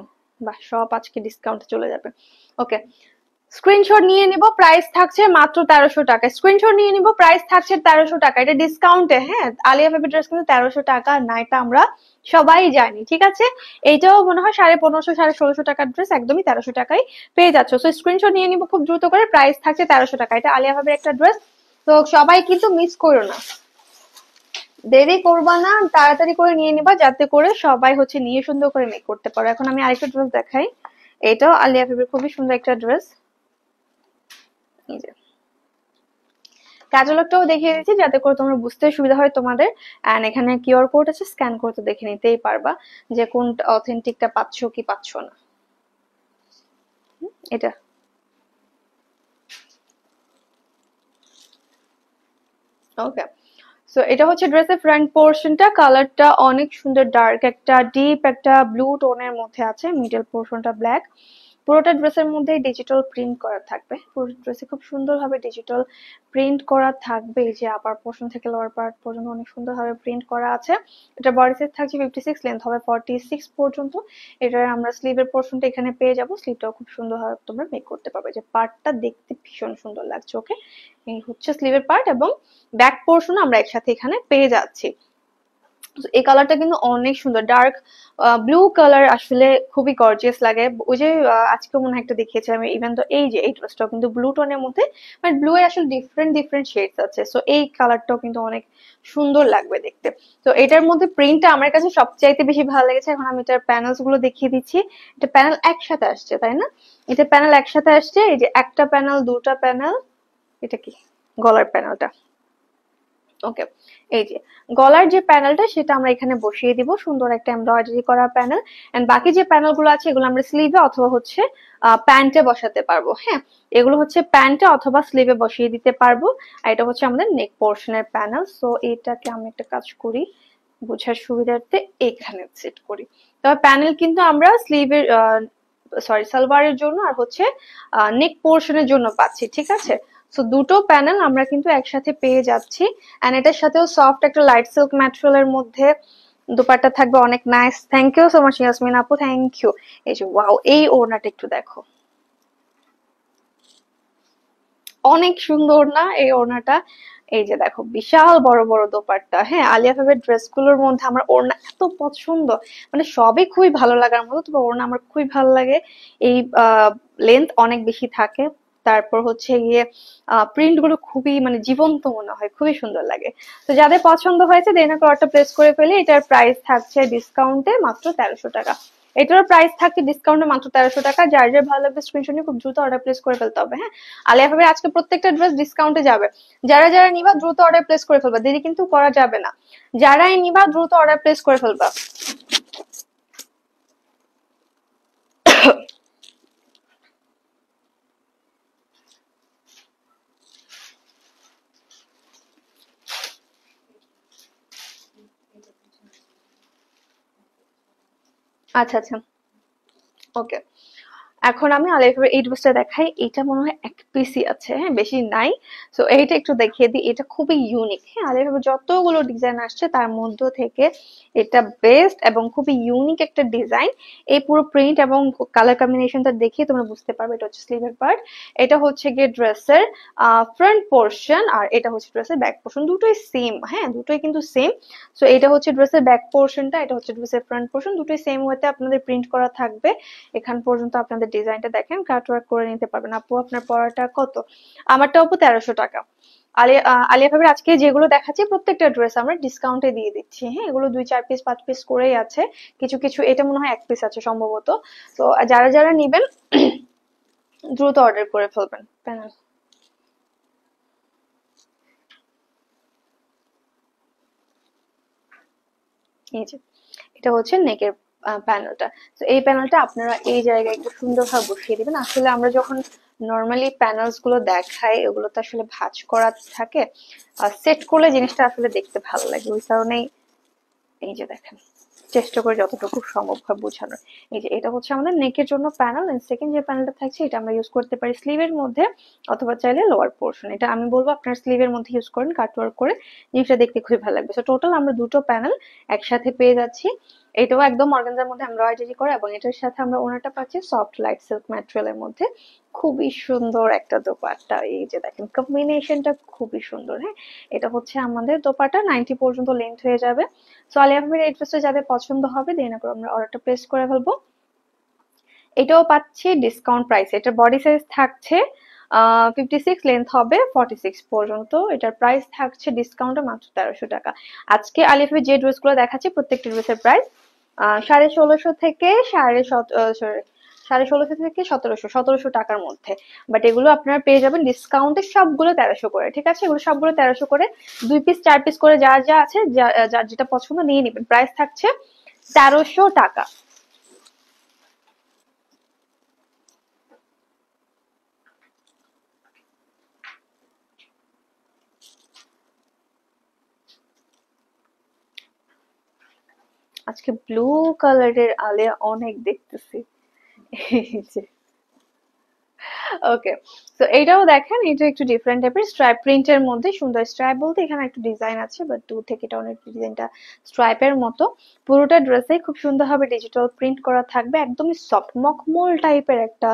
বা সব আজকে ডিসকাউন্টে চলে যাবে ওকে স্ক্রিনশট নিয়ে নিব প্রাইস থাকছে মাত্র তেরোশো টাকা স্ক্রিনশট নিয়ে নিব প্রাইস থাকছে তেরোশো টাকা এটা ডিসকাউন্টে হ্যাঁ আলিয়া ফেবি ড্রেস কিন্তু তেরোশো টাকা না এটা আমরা সবাই জানি ঠিক আছে এইটাও মনে হয় সাড়ে পনেরোশো সাড়ে ষোলোশো টাকার ড্রেস একদমই তেরোশো টাকায় পেয়ে যাচ্ছ সো স্ক্রিনশট নিয়ে নিব খুব দ্রুত করে প্রাইস থাকছে তেরোশো টাকা এটা আলিয়া ভাবের একটা ড্রেস তো সবাই কিন্তু মিস করো না দেরি করবা না তাড়াতাড়ি করে নিয়ে নিবা যাতে করে সবাই হচ্ছে নিয়ে সুন্দর করে মেক করতে পারো এখন আমি আরেকটা ড্রেস দেখাই এটাও আলিয়া ফেবির খুবই সুন্দর একটা ড্রেস এই ক্যাটালগটাও দেখিয়ে দিচ্ছি যাতে করে তোমরা বুঝতে সুবিধা হয় তোমাদের অ্যান্ড এখানে কিউআর কোড আছে স্ক্যান করতে দেখে নিতেই পারবা যে কোনটা অথেন্টিকটা পাচ্ছ কি পাচ্ছ না এটা ওকে সো এটা হচ্ছে ড্রেসের ফ্রন্ট পোর্শনটা কালারটা অনেক সুন্দর ডার্ক একটা ডিপ একটা ব্লু টোনের মধ্যে আছে মিডল পোর্শনটা ব্ল্যাক পুরোটা ড্রেসের মধ্যেই ডিজিটাল প্রিন্ট করা থাকবে পুরো ড্রেসে খুব সুন্দরভাবে ডিজিটাল প্রিন্ট করা থাকবে যে আপার পোর্শন থেকে লোয়ার পার্ট পর্যন্ত অনেক সুন্দরভাবে প্রিন্ট করা আছে এটা বডি সাইজ থাকছে ফিফটি সিক্স লেন্থ হবে ফর্টি সিক্স পর্যন্ত এটার আমরা স্লিভের পোর্শনটা এখানে পেয়ে যাবো স্লিভটাও খুব সুন্দরভাবে তোমরা মেক করতে পারবে যে পার্টটা দেখতে ভীষণ সুন্দর লাগছে ওকে এই হচ্ছে স্লিভের পার্ট এবং ব্যাক পোর্শন আমরা একসাথে এখানে পেয়ে যাচ্ছি এই কালারটা কিন্তু অনেক সুন্দর ডার্ক ব্লু কালার আসলে খুবই গর্জিয়াস লাগে ওই যে আজকে মনে হয় একটা দেখিয়েছি আমি ইভেন তো এই যে এই ড্রেসটাও কিন্তু ব্লু টোনের মধ্যে মানে ব্লু এর আসলে ডিফারেন্ট ডিফারেন্ট শেডস আছে সো এই কালারটাও কিন্তু অনেক সুন্দর লাগবে দেখতে তো এটার মধ্যে প্রিন্টটা আমার কাছে সবচাইতে বেশি ভালো লেগেছে এখন আমি এটার প্যানেলস গুলো দেখিয়ে দিচ্ছি এটা প্যানেল একসাথে আসছে তাই না এটা প্যানেল একসাথে আসছে এই যে একটা প্যানেল দুটা প্যানেল এটা কি গলার প্যানেলটা ওকে এই যে গলার যে প্যানেলটা সেটা আমরা এখানে বসিয়ে দিব সুন্দর একটা এমব্রয়ডারি করা প্যানেল এন্ড বাকি যে প্যানেলগুলো আছে এগুলো আমরা স্লিভে অথবা হচ্ছে প্যান্টে বসাতে পারবো হ্যাঁ এগুলো হচ্ছে প্যান্টে অথবা স্লিভে বসিয়ে দিতে পারবো আর এটা হচ্ছে আমাদের নেক পোর্শনের প্যানেল সো এটাকে আমি একটা কাজ করি বোঝার সুবিধার্থে এখানে সেট করি তবে প্যানেল কিন্তু আমরা স্লিভের সরি সালোয়ারের জন্য আর হচ্ছে নেক পোর্শনের জন্য পাচ্ছি ঠিক আছে সো দুটো প্যানেল আমরা কিন্তু একসাথে পেয়ে যাচ্ছি অ্যান্ড এটার সাথেও সফট একটা লাইট সিল্ক এর মধ্যে দুপাট্টা থাকবে অনেক nice thank you so much Yasmin আপু থ্যাংক ইউ এই যে ওয়াও এই ওড়নাটা একটু দেখো অনেক সুন্দর না এই ওড়নাটা এই যে দেখো বিশাল বড় বড় দোপাট্টা হ্যাঁ আলিয়া ফেবের গুলোর মধ্যে আমার ওড়না এত পছন্দ মানে সবই খুবই ভালো লাগার মতো তবে ওড়না আমার খুবই ভালো লাগে এই লেন্থ অনেক বেশি থাকে তারপর হচ্ছে গিয়ে প্রিন্ট গুলো খুবই মানে জীবন্ত মনে হয় খুবই সুন্দর লাগে তো যাদের পছন্দ হয়েছে দেনা অর্ডারটা প্লেস করে ফেলে এটার প্রাইস থাকছে ডিসকাউন্টে মাত্র তেরোশো টাকা এটার প্রাইস থাকছে ডিসকাউন্টে মাত্র তেরোশো টাকা যার যার ভালো লাগবে স্ক্রিনশট নিয়ে খুব দ্রুত অর্ডার প্লেস করে ফেলতে হবে হ্যাঁ আলিয়া ভাবে আজকে প্রত্যেকটা ড্রেস ডিসকাউন্টে যাবে যারা যারা নিবা দ্রুত অর্ডার প্লেস করে ফেলবা দেরি কিন্তু করা যাবে না যারাই নিবা দ্রুত অর্ডার প্লেস করে ফেলবা আচ্ছা আচ্ছা ওকে এখন আমি আলাইফের এই ড্রেসটা দেখাই এটা মনে হয় এক পিসি আছে হ্যাঁ বেশি নাই সো এইটা একটু দেখিয়ে দিই এটা খুবই ইউনিক হ্যাঁ আলাইফের যতগুলো ডিজাইন আসছে তার মধ্য থেকে এটা বেস্ট এবং খুবই ইউনিক একটা ডিজাইন এই পুরো প্রিন্ট এবং কালার কম্বিনেশনটা দেখে তোমরা বুঝতে পারবে এটা হচ্ছে স্লিভের পার্ট এটা হচ্ছে গিয়ে ড্রেসের ফ্রন্ট পোর্শন আর এটা হচ্ছে ড্রেসের ব্যাক পোর্শন দুটোই সেম হ্যাঁ দুটোই কিন্তু সেম সো এটা হচ্ছে ড্রেসের ব্যাক পোর্শনটা এটা হচ্ছে ড্রেসের ফ্রন্ট পোর্শন দুটোই সেম ওয়েতে আপনাদের প্রিন্ট করা থাকবে এখান পর্যন্ত আপনাদের ডিজাইনটা দেখেন কাটওয়ার্ক করে নিতে পারবেন আপু আপনার পড়াটা কত আমারটা আপু তেরোশো টাকা আলিয়া আলিয়া আজকে যেগুলো দেখাচ্ছি প্রত্যেকটা ড্রেস আমরা ডিসকাউন্টে দিয়ে দিচ্ছি হ্যাঁ এগুলো দুই চার পিস পাঁচ পিস করেই আছে কিছু কিছু এটা মনে হয় এক পিস আছে সম্ভবত তো যারা যারা নেবেন দ্রুত অর্ডার করে ফেলবেন প্যানেল এই যে এটা হচ্ছে নেকের প্যানেলটা তো এই প্যানেলটা আপনারা এই জায়গায় একটু সুন্দরভাবে বসিয়ে দিবেন আসলে আমরা যখন নর্মালি প্যানেলস গুলো দেখাই ওগুলো তো আসলে ভাঁজ করা থাকে সেট করলে জিনিসটা আসলে দেখতে ভালো লাগে ওই কারণেই এই যে দেখেন চেষ্টা করে যতটুকু সম্ভব হয় বোঝানোর এই যে এটা হচ্ছে আমাদের নেকের জন্য প্যানেল এন্ড সেকেন্ড যে প্যানেলটা থাকছে এটা আমরা ইউজ করতে পারি স্লিভের মধ্যে অথবা চাইলে লোয়ার পোর্শন এটা আমি বলবো আপনার স্লিভের মধ্যে ইউজ করেন কাটওয়ার্ক করে জিনিসটা দেখতে খুবই ভালো লাগবে সো টোটাল আমরা দুটো প্যানেল একসাথে পেয়ে যাচ্ছি এটাও একদম অর্গানজার মধ্যে এমব্রয়ডারি করা এবং এটার সাথে আমরা ওনাটা পাচ্ছি সফট লাইট সিল্ক ম্যাটেরিয়ালের মধ্যে খুবই সুন্দর একটা দোপাট্টা এই যে দেখেন কম্বিনেশনটা খুবই সুন্দর হ্যাঁ এটা হচ্ছে আমাদের দোপাট্টা নাইনটি পর্যন্ত লেন্থ হয়ে যাবে সো আলিয়া ভাবির এই ড্রেসটা যাদের পছন্দ হবে দেন করে আমরা অর্ডারটা প্লেস করে ফেলবো এটাও পাচ্ছি ডিসকাউন্ট প্রাইস এটার বডি সাইজ থাকছে ফিফটি সিক্স লেন্থ হবে ফর্টি সিক্স পর্যন্ত এটার প্রাইস থাকছে ডিসকাউন্টে মাত্র তেরোশো টাকা আজকে আলিফের যে ড্রেসগুলো দেখাচ্ছে প্রত্যেকটি ড্রেসের প্রাইস সাড়ে ষোলোশো থেকে সাড়ে সত সরি সাড়ে ষোলোশো থেকে সতেরোশো সতেরোশো টাকার মধ্যে বাট এগুলো আপনারা পেয়ে যাবেন ডিসকাউন্টে সবগুলো তেরোশো করে ঠিক আছে এগুলো সবগুলো তেরোশো করে দুই পিস চার পিস করে যা যা আছে যার যেটা পছন্দ নিয়ে নেবেন প্রাইস থাকছে তেরোশো টাকা আজকে ব্লু কালারের আলে অনেক দেখতেছি sí. ওকে তো এইটাও দেখেন এটা একটু ডিফারেন্ট টাইপের স্ট্রাইপ প্রিন্টের মধ্যে সুন্দর স্ট্রাইপ বলতে এখানে একটু ডিজাইন আছে বাট দূর থেকে এটা অনেক ডিজাইনটা স্ট্রাইপের মতো পুরোটা ড্রেসে খুব সুন্দরভাবে ডিজিটাল প্রিন্ট করা থাকবে একদমই সফট মকমল টাইপের একটা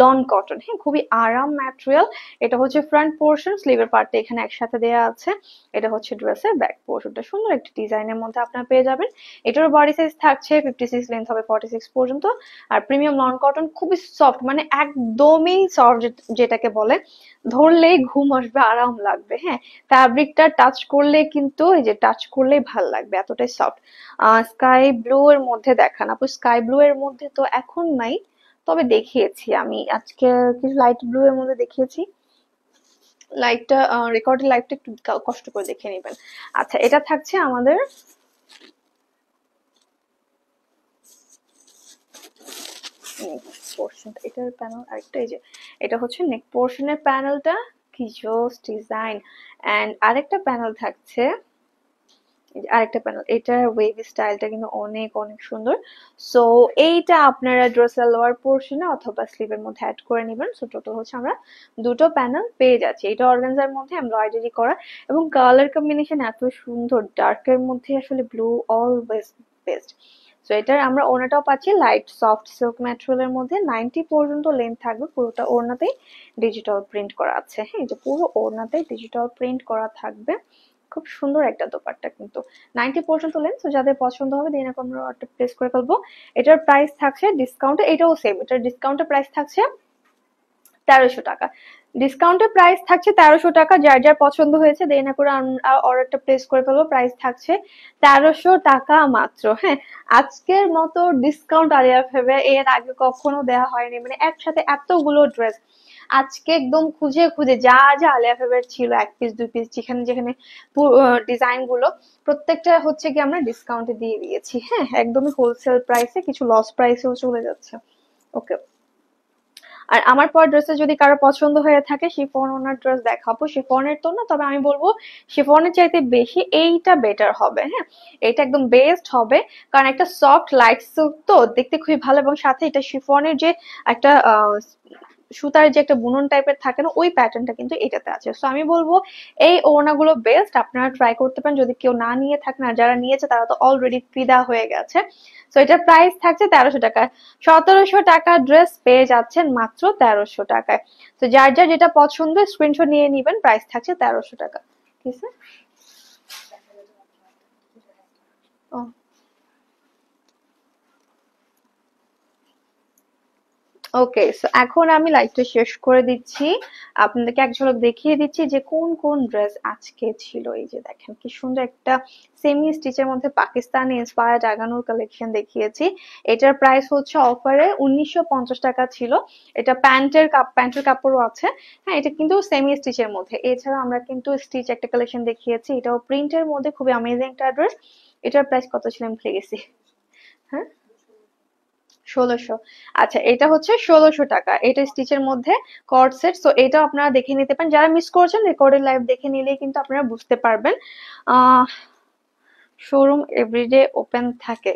লন কটন হ্যাঁ খুবই আরাম ম্যাটেরিয়াল এটা হচ্ছে ফ্রন্ট পোর্শন স্লিভের পার্টে এখানে একসাথে দেয়া আছে এটা হচ্ছে ড্রেসের ব্যাক পোর্শনটা সুন্দর একটি ডিজাইনের মধ্যে আপনারা পেয়ে যাবেন এটার বডি সাইজ থাকছে ফিফটি সিক্স লেন্থ হবে ফর্টি সিক্স পর্যন্ত আর প্রিমিয়াম লন কটন খুবই সফট মানে একদমই ধরলেই সর যেটাকে বলে ধরলে ঘুম আসবে আরাম লাগবে হ্যাঁ ফ্যাব্রিকটা টাচ করলে কিন্তু এই যে টাচ করলে ভাল লাগবে এতটাই সফট স্কাই ব্লু এর মধ্যে দেখান আপু স্কাই ব্লু এর মধ্যে তো এখন নাই তবে দেখিয়েছি আমি আজকে কিছু লাইট ব্লু এর মধ্যে দেখিয়েছি লাইটটা রেকর্ডের লাইটটা একটু কষ্ট করে দেখে নেবেন আচ্ছা এটা থাকছে আমাদের নেক পোর্শনটা এটার প্যানেল আরেকটা এই যে এটা হচ্ছে নেক পোর্শনের প্যানেলটা কি জোস ডিজাইন অ্যান্ড আরেকটা প্যানেল থাকছে আরেকটা প্যানেল এটার ওয়েভ স্টাইলটা কিন্তু অনেক অনেক সুন্দর সো এইটা আপনারা ড্রেসালোয়ার পোর্শনে অথবা স্লিভের মধ্যে অ্যাড করে নেবেন সো টোটাল হচ্ছে আমরা দুটো প্যানেল পেয়ে যাচ্ছি এটা অর্গানজার মধ্যে এমব্রয়ডারি করা এবং কালার কম্বিনেশন এত সুন্দর ডার্কের মধ্যে আসলে ব্লু অলওয়েজ বেস্ট এটার আমরা ওড়নাটাও পাচ্ছি লাইট সফট সিল্ক ম্যাটেরিয়ালের মধ্যে নাইনটি পর্যন্ত লেন্থ থাকবে পুরোটা ওড়নাতেই ডিজিটাল প্রিন্ট করা আছে হ্যাঁ যে পুরো ওড়নাতেই ডিজিটাল প্রিন্ট করা থাকবে খুব সুন্দর একটা দোপারটা কিন্তু নাইনটি পর্যন্ত লেন তো যাদের পছন্দ হবে দিন আমরা অর্ডার প্লেস করে ফেলবো এটার প্রাইস থাকছে ডিসকাউন্টে এটাও সেম এটার ডিসকাউন্টের প্রাইস থাকছে তেরোশো টাকা ডিসকাউন্টের প্রাইস থাকছে তেরোশো টাকা যার যার পছন্দ হয়েছে দেরি না করে আমরা অর্ডারটা প্লেস করে ফেলবো প্রাইস থাকছে তেরোশো টাকা মাত্র হ্যাঁ আজকের মতো ডিসকাউন্ট আলিয়া ফেবে এর আগে কখনো দেওয়া হয়নি মানে একসাথে এতগুলো ড্রেস আজকে একদম খুঁজে খুঁজে যা যা আলিয়া ফেবের ছিল এক পিস দুই পিস যেখানে যেখানে ডিজাইন গুলো প্রত্যেকটা হচ্ছে কি আমরা ডিসকাউন্টে দিয়ে দিয়েছি হ্যাঁ একদমই হোলসেল প্রাইসে কিছু লস প্রাইসেও চলে যাচ্ছে ওকে আর আমার পর ড্রেসে যদি কারো পছন্দ হয়ে থাকে শিফন ওনার ড্রেস দেখাবো শিফনের তো না তবে আমি বলবো শিফনের চাইতে বেশি এইটা বেটার হবে হ্যাঁ এটা একদম বেস্ট হবে কারণ একটা সফট লাইট সিল্ক তো দেখতে খুবই ভালো এবং সাথে এটা শিফনের যে একটা সুতার যে একটা বুনন টাইপের থাকে না ওই প্যাটার্নটা কিন্তু এটাতে আছে সো আমি বলবো এই ওড়নাগুলো বেস্ট আপনারা ট্রাই করতে পারেন যদি কেউ না নিয়ে থাকেন আর যারা নিয়েছে তারা তো অলরেডি ফিদা হয়ে গেছে সো এটার প্রাইস থাকছে তেরোশো টাকায় সতেরোশো টাকা ড্রেস পেয়ে যাচ্ছেন মাত্র তেরোশো টাকায় তো যার যার যেটা পছন্দ স্ক্রিনশট নিয়ে নিবেন প্রাইস থাকছে তেরোশো টাকা ঠিক আছে ওকে সো এখন আমি লাইভটা শেষ করে দিচ্ছি আপনাদেরকে এক ঝলক দেখিয়ে দিচ্ছি যে কোন কোন ড্রেস আজকে ছিল এই যে দেখেন কি সুন্দর একটা সেমি স্টিচের মধ্যে পাকিস্তানি ইন্সপায়ার্ড আগানোর কালেকশন দেখিয়েছি এটার প্রাইস হচ্ছে অফারে উনিশশো টাকা ছিল এটা প্যান্টের কাপ প্যান্টের কাপড়ও আছে হ্যাঁ এটা কিন্তু সেমি স্টিচের মধ্যে এছাড়া আমরা কিন্তু স্টিচ একটা কালেকশন দেখিয়েছি এটাও প্রিন্টের মধ্যে খুবই অ্যামেজিং একটা ড্রেস এটার প্রাইস কত ছিল আমি ভুলে গেছি হ্যাঁ ষোলোশো আচ্ছা এটা হচ্ছে ষোলোশো টাকা এটা স্টিচের মধ্যে কর্ড সেট সো এটা আপনারা দেখে নিতে পারেন যারা মিস করছেন রেকর্ডের লাইভ দেখে নিলেই কিন্তু আপনারা বুঝতে পারবেন শোরুম এভরিডে ওপেন থাকে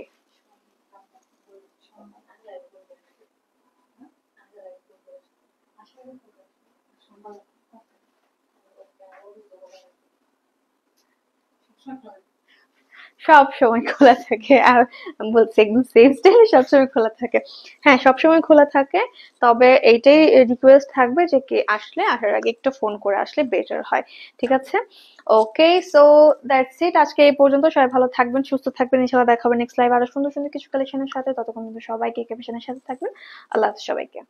Thank you. সব সময় খোলা থাকে আর বলছি একদম সেফ স্টাইলে সবসময় খোলা থাকে হ্যাঁ সবসময় খোলা থাকে তবে এইটাই রিকোয়েস্ট থাকবে যে কে আসলে আসার আগে একটু ফোন করে আসলে বেটার হয় ঠিক আছে ওকে সো দ্যাটস ইট আজকে এই পর্যন্ত সবাই ভালো থাকবেন সুস্থ থাকবেন ইনশাআল্লাহ দেখা হবে নেক্সট লাইভ আরো সুন্দর সুন্দর কিছু কালেকশনের সাথে ততক্ষণ কিন্তু সবাইকে কেভিশনের সাথে থাকবেন আল্লাহ হাফেজ সবাইকে